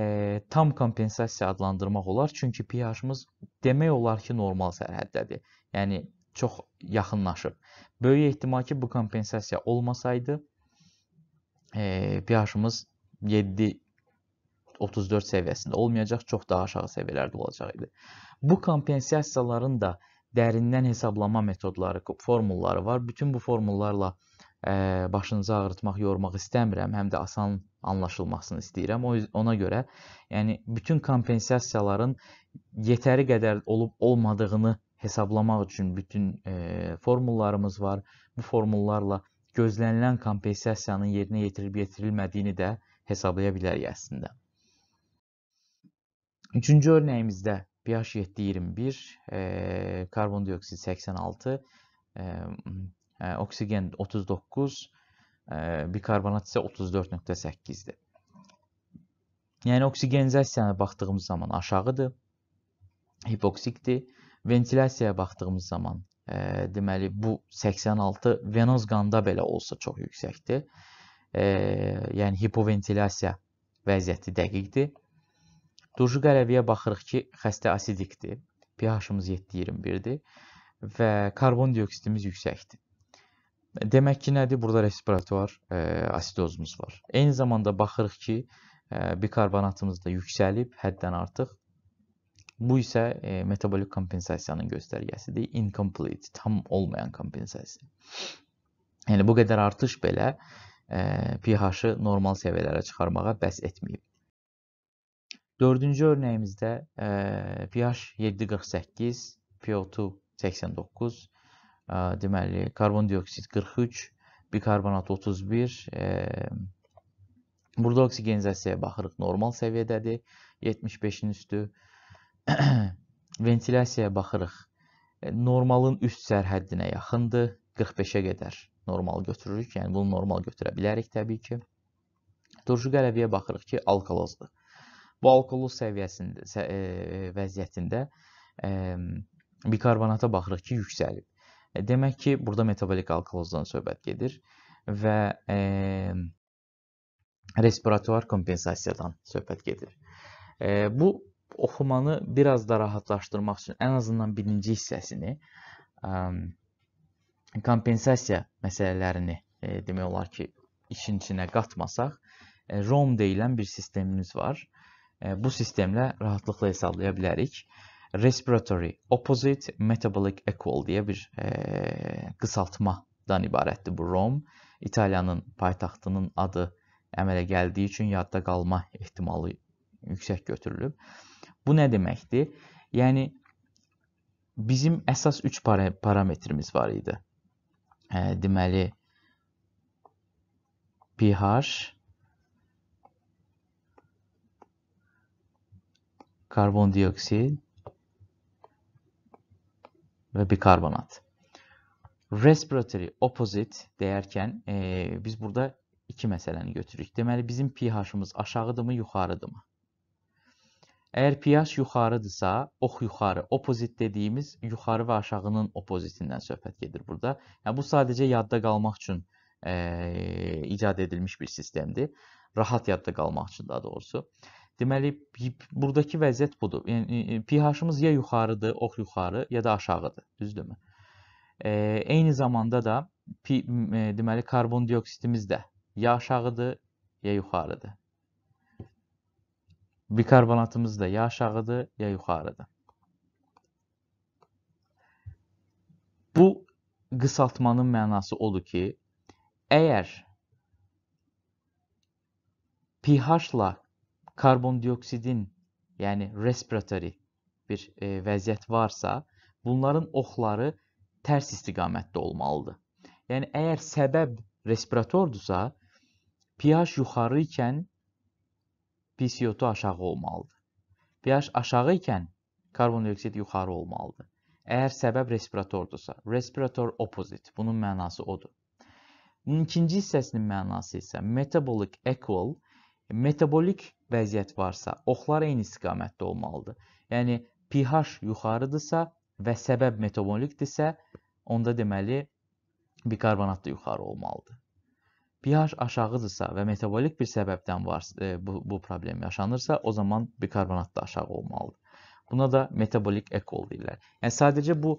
e, tam kompensasiya adlandırmaq olar. Çünki pH-ımız demək olar ki, normal sərhəddədir. Yəni çox yaxınlaşıb. Böyük ehtimal ki, bu kompensasiya olmasaydı, e, pH-ımız 7 34 səviyyəsində olmayacaq, çox daha aşağı səviyyələrdə olacaq idi. Bu kompensasiyaların da dərindən hesablama metodları, formulları var. Bütün bu formullarla ə, e, başınızı ağrıtmaq, yormaq istəmirəm, həm də asan anlaşılmasını istəyirəm. O ona görə, yəni bütün kompensasiyaların yetəri qədər olub olmadığını hesablamaq üçün bütün ə, e, formullarımız var. Bu formullarla gözlənilən kompensasiyanın yerinə yetirilib yetirilmədiyini də hesablaya bilərik əslində. Üçüncü örnəyimizdə pH 7-21, e, karbondioksit 86, e, hmm, e, oksigen 39, e, bikarbonat isə 34.8-dir. Yəni oksigenizansiyaya baxdığımız zaman aşağıdır. Hipoksikdir. Ventilasiyaya baxdığımız zaman e, deməli bu 86 venoz qanda belə olsa çox yüksəkdir. E, yəni hipoventilasiyaya vəziyyəti dəqiqdir. Dujlu qələviyə baxırıq ki, xəstə asidikdir. pH-ımız 7-21-dir və karbon dioksidimiz yüksəkdir. Demək ki, nədir? Burada respirator e, asidozumuz var. Eyni zamanda baxırıq ki, e, bikarbonatımız da yüksəlib həddən artıq. Bu isə e, metabolik kompensasiyanın göstərgəsidir. Incomplete, tam olmayan kompensasiya. Yəni bu qədər artış belə e, pH-ı normal səviyyələrə çıxarmağa bəs etməyib. Dördüncü örnəyimizdə e, pH 7.48, PO2 89, e, deməli karbondioksid 43, bikarbonat 31, e, burada oksigenizasiyaya baxırıq normal səviyyədədir, 75-in üstü. Ventilasiyaya baxırıq, e, normalın üst sərhəddinə yaxındır, 45-ə qədər normal götürürük, yəni bunu normal götürə bilərik təbii ki. Turşu qələviyə baxırıq ki, alkalozdur bu alkolluq səviyyəsində sə, e, vəziyyətində e, bikarbonata baxırıq ki, yüksəlib. E, demək ki, burada metabolik alkolozdan söhbət gedir və e, respiratuar kompensasiyadan söhbət gedir. E, bu oxumanı biraz da rahatlaşdırmaq üçün ən azından birinci hissəsini e, kompensasiya məsələlərini e, demək olar ki, işin içinə qatmasaq, e, ROM deyilən bir sistemimiz var. E, bu sistemlə rahatlıqla hesablaya bilərik. Respiratory Opposite Metabolic Equal deyə bir e, qısaltmadan ibarətdir bu ROM. İtaliyanın paytaxtının adı əmələ gəldiyi üçün yadda qalma ehtimalı yüksək götürülüb. Bu nə deməkdir? Yəni bizim əsas 3 parametrimiz var idi. E, deməli pH, karbondioksit ve bikarbonat. Respiratory opposite deyərkən e, biz burada iki məsələni götürürük. Deməli bizim pH-ımız aşağıdımı, yuxarıdımı? Əgər pH yuxarıdırsa, ox yuxarı, opozit dediyimiz yuxarı və aşağının opozitindən söhbət gedir burada. Yəni, bu sadəcə yadda qalmaq üçün e, icad edilmiş bir sistemdir. Rahat yadda qalmaq üçün daha doğrusu. Deməli buradaki vəziyyət budur. Yəni pH-ımız ya yuxarıdır, ox yuxarı, ya da aşağıdır, düzdürmü? E, eyni zamanda da pi, e, deməli karbondioksidimiz də ya aşağıdır, ya yuxarıdır. Bikarbonatımız da ya aşağıdır, ya yuxarıdır. Bu qısaltmanın mənası odur ki, əgər pH-la karbondioksidin yəni respiratory bir e, vəziyyət varsa, bunların oxları tərs istiqamətdə olmalıdır. Yəni əgər səbəb respiratordursa, pH yuxarı ikən PCO2 aşağı olmalıdır. pH aşağı ikən karbondioksid yuxarı olmalıdır. Əgər səbəb respiratordursa, respirator opposite, bunun mənası odur. Bunun ikinci hissəsinin mənası isə metabolic equal, metabolik vəziyyət varsa, oxlar eyni istiqamətdə olmalıdır. Yəni pH yuxarıdırsa və səbəb metabolikdirsə, onda deməli bikarbonat da yuxarı olmalıdır. pH aşağıdırsa və metabolik bir səbəbdən var e, bu, bu problem yaşanırsa, o zaman bikarbonat da aşağı olmalıdır. Buna da metabolik ekol deyirlər. Yəni sadəcə bu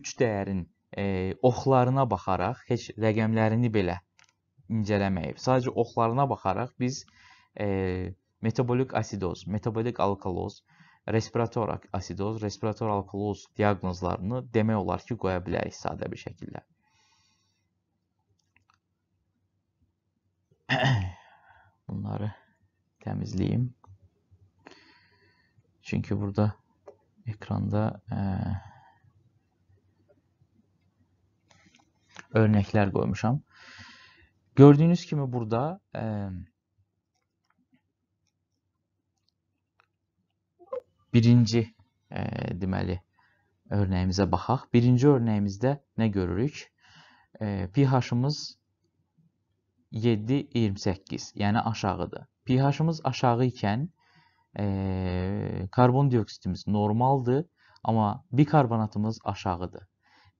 3 dəyərin e, oxlarına baxaraq heç rəqəmlərini belə incələməyib. Sadəcə oxlarına baxaraq biz e, e, metabolik asidoz, metabolik alkaloz, respirator asidoz, respirator alkaloz diaqnozlarını demək olar ki, qoya bilərik sadə bir şəkildə. Bunları təmizləyim. Çünki burada ekranda ə, örnəklər qoymuşam. Gördüyünüz kimi burada ə, birinci e, deməli örnəyimizə baxaq. Birinci örnəyimizdə nə görürük? E, pH-ımız 7-28, yəni aşağıdır. pH-ımız aşağı ikən e, karbondioksidimiz normaldır, amma bikarbonatımız aşağıdır.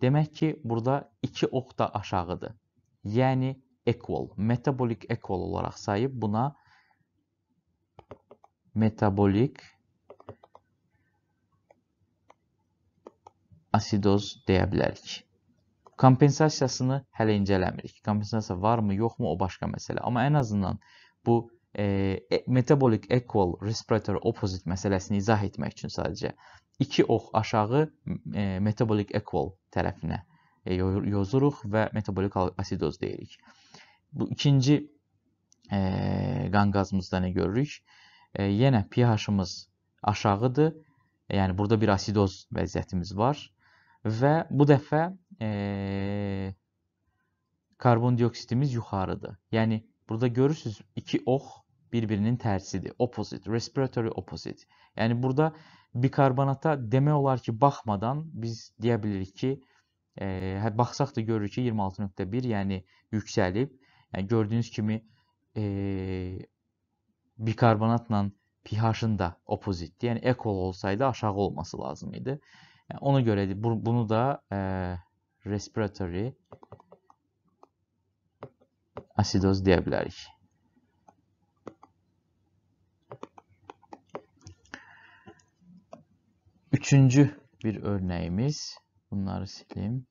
Demək ki, burada 2 oqda aşağıdır. Yəni equal, metabolik equal olaraq sayıb buna metabolik asidoz deyə bilərik. Kompensasiyasını hələ incələmirik. Kompensasiya varmı, yoxmu, o başqa məsələ. Amma ən azından bu e, e metabolic equal respiratory opposite məsələsini izah etmək üçün sadəcə 2 ox aşağı e, metabolic equal tərəfinə e, yozuruq və metabolik asidoz deyirik. Bu ikinci e, qan qazımızda nə görürük? E, yenə pH-ımız aşağıdır. E, yəni burada bir asidoz vəziyyətimiz var. Və bu dəfə e, karbondioksitimiz yuxarıdır. Yəni burada görürsüz iki ox oh bir-birinin tərsidir. Opposite, respiratory opposite. Yəni burada bikarbonata demək olar ki, baxmadan biz deyə bilirik ki, e, baxsaq da görürük ki, 26.1 yəni yüksəlib. Yəni gördüyünüz kimi e, bikarbonatla pH-ın da oppositdir. Yəni ekol olsaydı aşağı olması lazım idi. E, ona göre bu, bunu da e, respiratory asidoz diyebiliriz. Üçüncü bir örneğimiz. Bunları sileyim.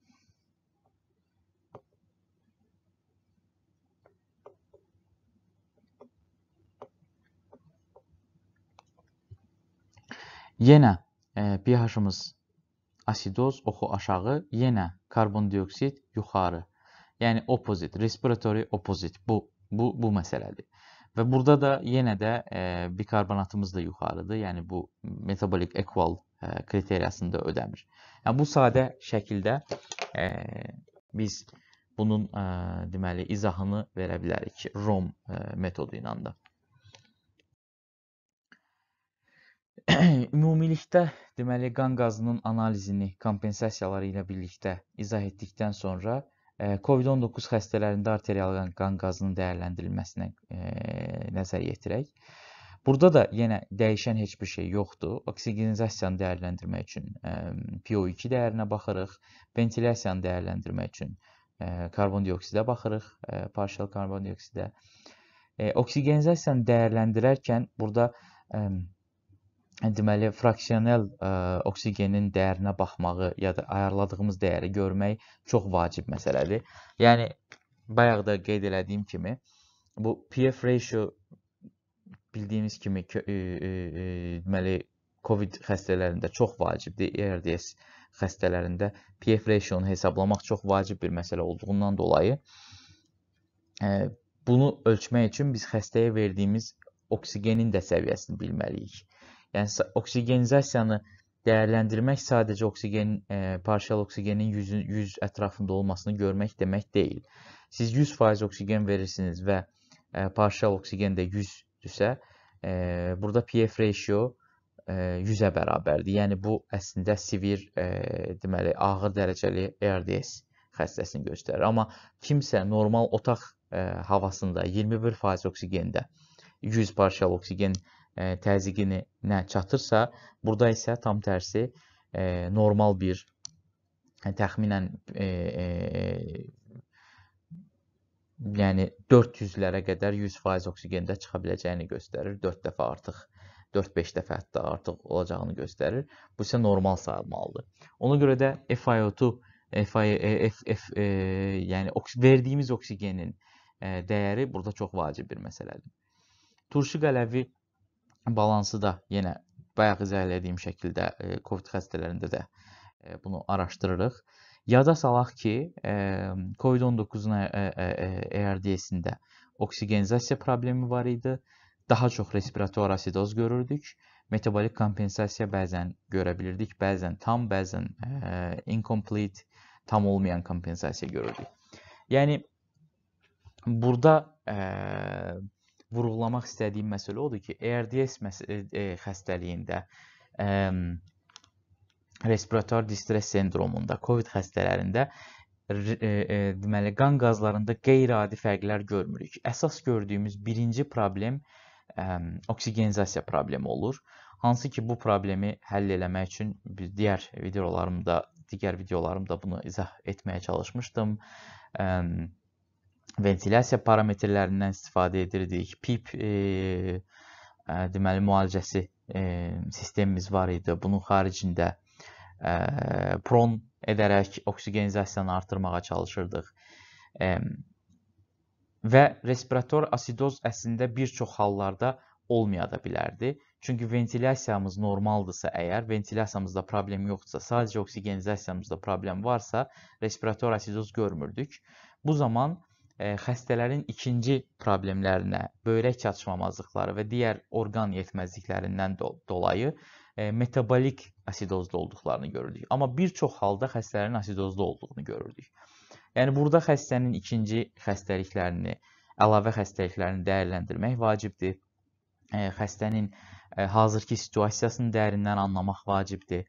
Yine e, pH'ımız asidoz oxu aşağı, yenə karbondioksid yuxarı. Yəni opposite, respiratory opposite bu bu bu məsələdir. Və burada da yenə də e, bikarbonatımız da yuxarıdır. Yəni bu metabolik equal e, kriteriyasında ödəmir. Yəni bu sadə şəkildə e, biz bunun e, deməli izahını verə bilərik ROM e, metodu ilə də. Ümumilikdə deməli qan qazının analizini kompensasiyaları ilə birlikdə izah etdikdən sonra e, COVID-19 xəstələrində arterial qan qazının dəyərləndirilməsinə e, nəzər yetirək. Burada da yenə dəyişən heç bir şey yoxdur. Oksigenizasiyanı dəyərləndirmək üçün e, PO2 dəyərinə baxırıq, ventilyasiyanı dəyərləndirmək üçün karbondioksidə baxırıq, partial karbondioksidə. Oksigenizasiyanı dəyərləndirərkən burada deməli fraksional ə, e, oksigenin dəyərinə baxmağı ya da ayarladığımız dəyəri görmək çox vacib məsələdir. Yəni bayaq da qeyd elədiyim kimi bu PF ratio bildiyimiz kimi ə, ə, ə, deməli COVID xəstələrində çox vacibdir. ERDS xəstələrində PF ratio-nu hesablamaq çox vacib bir məsələ olduğundan dolayı ə, e, bunu ölçmək üçün biz xəstəyə verdiyimiz oksigenin də səviyyəsini bilməliyik. Yəni oksigenizasiyanı dəyərləndirmək sadəcə oksigen e, parsial oksigenin 100, 100 ətrafında olmasını görmək demək deyil. Siz 100% oksigen verirsiniz və e, parsial oksigen də 100-dürsə, e, burada PF ratio e, 100-ə bərabərdir. Yəni bu əslində sevir, e, deməli ağır dərəcəli ARDS xəstəsini göstərir. Amma kimsə normal otaq e, havasında 21% oksigendə 100 parsial oksigen e, e, təzyiqinə çatırsa, burada isə tam tərsi e, normal bir e, təxminən e, e, yəni 400-lərə qədər 100% oksigendə çıxa biləcəyini göstərir. 4 dəfə artıq 4-5 dəfə hətta artıq olacağını göstərir. Bu isə normal sayılmalıdır. Ona görə də FiO2 FI, e, F, F, e, yəni oks verdiyimiz oksigenin e, dəyəri burada çox vacib bir məsələdir. Turşu qələvi balansı da yenə bayaq izah elədiyim şəkildə e, COVID xəstələrində də e, bunu araşdırırıq. Yada salaq ki, e, COVID-19-un ERDS-də e, e, e, oksigenizasiya problemi var idi. Daha çox respirator asidoz görürdük. Metabolik kompensasiya bəzən görə bilirdik, bəzən tam, bəzən e, incomplete, tam olmayan kompensasiya görürdük. Yəni burada e, vurğulamaq istədiyim məsələ odur ki, ARDS e, e, xəstəliyində e, ehm, respirator distress sindromunda, COVID xəstələrində e, e, deməli qan qazlarında qeyri-adi fərqlər görmürük. Əsas gördüyümüz birinci problem e, ehm, oksigenzasiya problemi olur. Hansı ki bu problemi həll eləmək üçün biz digər videolarımda, digər videolarımda bunu izah etməyə çalışmışdım. E, ventilasiya parametrlərindən istifadə edirdik. PIP e, e, deməli müalicəsi e, sistemimiz var idi. Bunun xaricində e, pron edərək oksigenizatsiyanı artırmağa çalışırdıq. E, və respirator asidoz əslində bir çox hallarda olmaya da bilərdi. Çünki ventilasiyamız normaldırsa əgər, ventilasiyamızda problem yoxdursa, sadəcə oksigenizasiyamızda problem varsa, respirator asidoz görmürdük. Bu zaman E, xəstələrin ikinci problemlərinə böyrək çatışmamazlıqları və digər orqan yetməzliklərindən dolayı e, metabolik asidozda olduqlarını görürdük. Amma bir çox halda xəstələrin asidozda olduğunu görürdük. Yəni burada xəstənin ikinci xəstəliklərini, əlavə xəstəliklərini dəyərləndirmək vacibdir. E, xəstənin hazırki situasiyasını dərindən anlamaq vacibdir.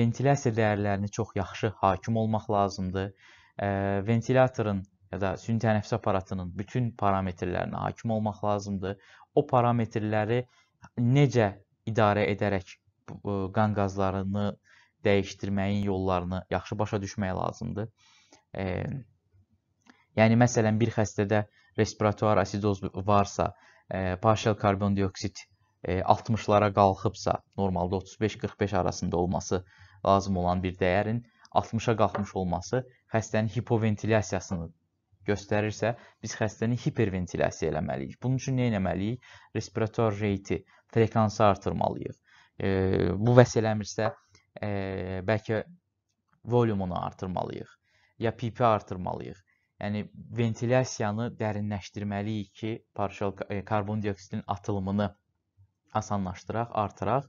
Ventilasiya dəyərlərini çox yaxşı hakim olmaq lazımdır. Ventilatorun ya da süni tənəffüs aparatının bütün parametrlərinə hakim olmaq lazımdır. O parametrləri necə idarə edərək qan qazlarını dəyişdirməyin yollarını yaxşı başa düşmək lazımdır. E, yəni məsələn bir xəstədə respiratuar asidoz varsa, e, partial karbondioksit e, 60-lara qalxıbsa, normalda 35-45 arasında olması lazım olan bir dəyərin 60-a qalxmış olması xəstənin hipoventilyasiyasını göstərirsə, biz xəstəni hiperventilyasiya eləməliyik. Bunun üçün nə etməliyik? Respirator reyti, frekansı artırmalıyıq. E, bu vəs eləmirsə, e, bəlkə volumunu artırmalıyıq ya pipi artırmalıyıq. Yəni ventilyasiyanı dərinləşdirməliyik ki, partial e, karbondioksidin atılımını asanlaşdıraq, artıraq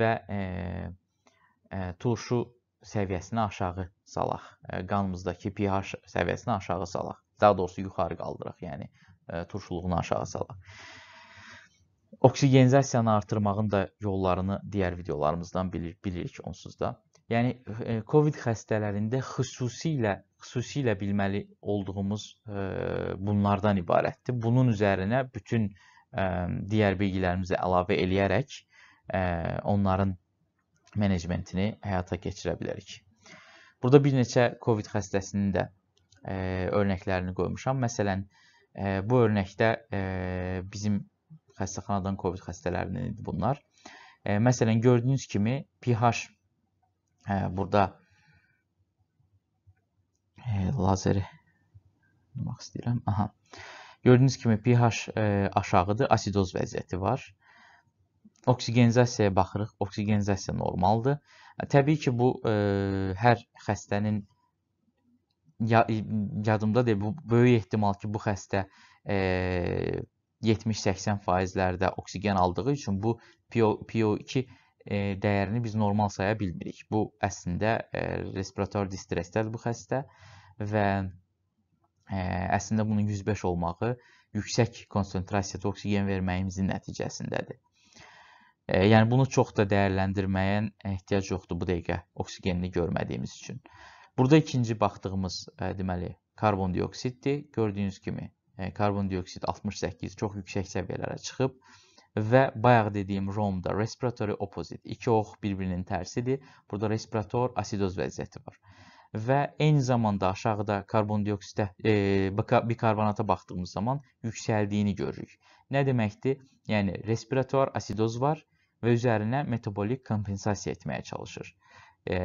və e, e, turşu səviyyəsini aşağı salaq. E, qanımızdakı pH səviyyəsini aşağı salaq daha doğrusu yuxarı qaldıraq, yəni ə, e, turşuluğunu aşağı salaq. Oksigenizasiyanı artırmağın da yollarını digər videolarımızdan bilir, bilirik onsuz da. Yəni e, COVID xəstələrində xüsusilə xüsusilə bilməli olduğumuz ə, e, bunlardan ibarətdir. Bunun üzərinə bütün ə, digər bilgilərimizi əlavə eləyərək ə, onların menecmentini həyata keçirə bilərik. Burada bir neçə COVID xəstəsinin də e, örnəklərini qoymuşam. Məsələn, e, bu örnəkdə e, bizim xəstəxanadan COVID xəstələrinin idi bunlar. E, məsələn, gördüyünüz kimi pH e, burada e, lazeri tutmaq istəyirəm. Aha. Gördüyünüz kimi pH e, aşağıdır, asidoz vəziyyəti var. Oksigenzasiyaya baxırıq. Oksigenizasiya normaldır. Təbii ki, bu e, hər xəstənin ya, yadımda deyil, bu böyük ehtimal ki, bu xəstə e, 70-80 faizlərdə oksigen aldığı üçün bu PO, PO2 e, dəyərini biz normal saya bilmirik. Bu əslində e, respirator distressdədir bu xəstə və e, əslində bunun 105 olmağı yüksək konsentrasiyada oksigen verməyimizin nəticəsindədir. E, yəni bunu çox da dəyərləndirməyə ehtiyac yoxdur bu dəqiqə oksigenini görmədiyimiz üçün. E, Burada ikinci baxdığımız ə, e, deməli karbondioksiddir. Gördüyünüz kimi ə, e, karbondioksid 68 çox yüksək səviyyələrə çıxıb və bayaq dediyim ROM-da respiratory opposite, iki ox bir-birinin tərsidir. Burada respirator asidoz vəziyyəti var. Və eyni zamanda aşağıda karbondioksitə, e, bikarbonata baxdığımız zaman yüksəldiyini görürük. Nə deməkdir? Yəni respirator asidoz var və üzərinə metabolik kompensasiya etməyə çalışır. E,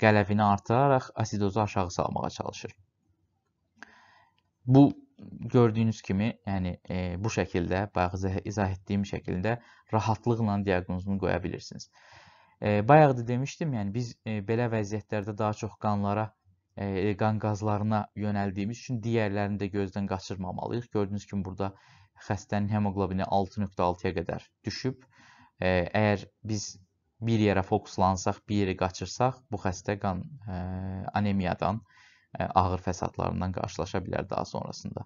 qələvini artıraraq asidozu aşağı salmağa çalışır. Bu gördüyünüz kimi, yəni e, bu şəkildə, bayaq izah etdiyim şəkildə rahatlıqla diaqnozunu qoya bilirsiniz. E, bayaq da demişdim, yəni biz e, belə vəziyyətlərdə daha çox qanlara, e, qan qazlarına yönəldiyimiz üçün digərlərini də gözdən qaçırmamalıyıq. Gördüyünüz kimi burada xəstənin hemoqlobini 6.6-ya qədər düşüb. E, əgər biz bir yerə fokuslansaq, bir yeri qaçırsaq, bu xəstə qan ə, e, anemiyadan ə, e, ağır fəsadlarından qarşılaşa bilər daha sonrasında.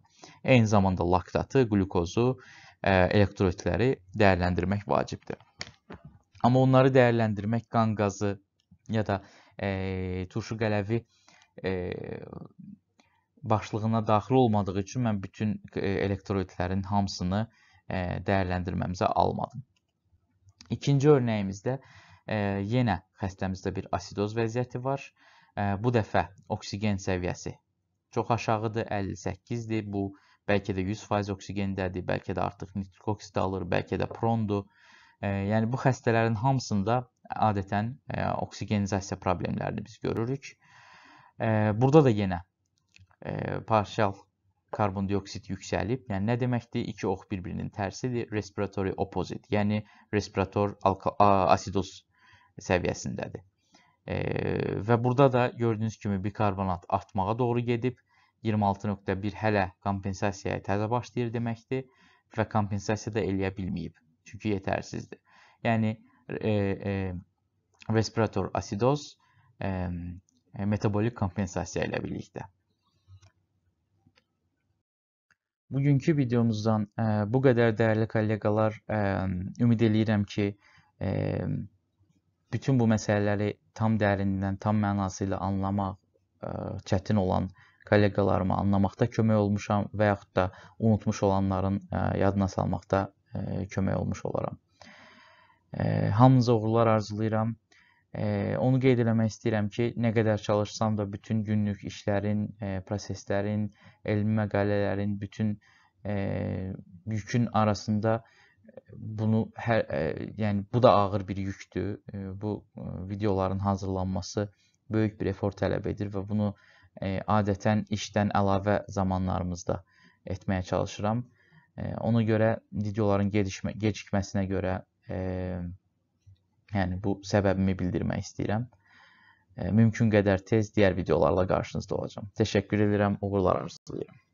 Eyni zamanda laktatı, glukozu, ə, e, elektrolitləri dəyərləndirmək vacibdir. Amma onları dəyərləndirmək qan qazı ya da e, turşu qələvi e, başlığına daxil olmadığı üçün mən bütün elektrolitlərin hamısını e, dəyərləndirməmizə almadım. İkinci örnəyimizdə E, yenə xəstəmizdə bir asidoz vəziyyəti var. E, bu dəfə oksigen səviyyəsi çox aşağıdır, 58-dir. Bu bəlkə də 100% oksigendədir, bəlkə də artıq nitrik oksid alır, bəlkə də prondur. E, yəni bu xəstələrin hamısında adətən e, oksigenizasiya problemlərini biz görürük. E, burada da yenə e, partial karbondioksid yüksəlib. Yəni nə deməkdir? İki ox bir-birinin tərsidir, respiratory opposite. Yəni respirator asidoz səviyyəsindədir. E, və burada da gördüyünüz kimi bikarbonat artmağa doğru gedib. 26.1 hələ kompensasiyaya təzə başlayır deməkdir və kompensasiya da eləyə bilməyib. Çünki yetərsizdir. Yəni e, e, respirator asidoz e, metabolik kompensasiya ilə birlikdə. Bugünkü videomuzdan ə, e, bu qədər dəyərli kolleqalar, ə, e, ümid eləyirəm ki, ə, e, bütün bu məsələləri tam dərindən, tam mənası ilə anlamaq ə, e, çətin olan kolleqalarımı anlamaqda kömək olmuşam və yaxud da unutmuş olanların ə, e, yadına salmaqda ə, e, kömək olmuş olaram. Ə, hamınıza uğurlar arzulayıram. Ə, onu qeyd eləmək istəyirəm ki, nə qədər çalışsam da bütün günlük işlərin, ə, proseslərin, elmi məqalələrin, bütün ə, yükün arasında ə, bunu hər ə, e, yəni bu da ağır bir yükdür. E, bu ə, e, videoların hazırlanması böyük bir efor tələb edir və bunu ə, e, adətən işdən əlavə zamanlarımızda etməyə çalışıram. Ə, ona görə videoların gedişmə, gecikməsinə görə ə, yəni bu səbəbimi bildirmək istəyirəm. Ə, mümkün qədər tez digər videolarla qarşınızda olacağam. Təşəkkür edirəm, uğurlar arzulayıram.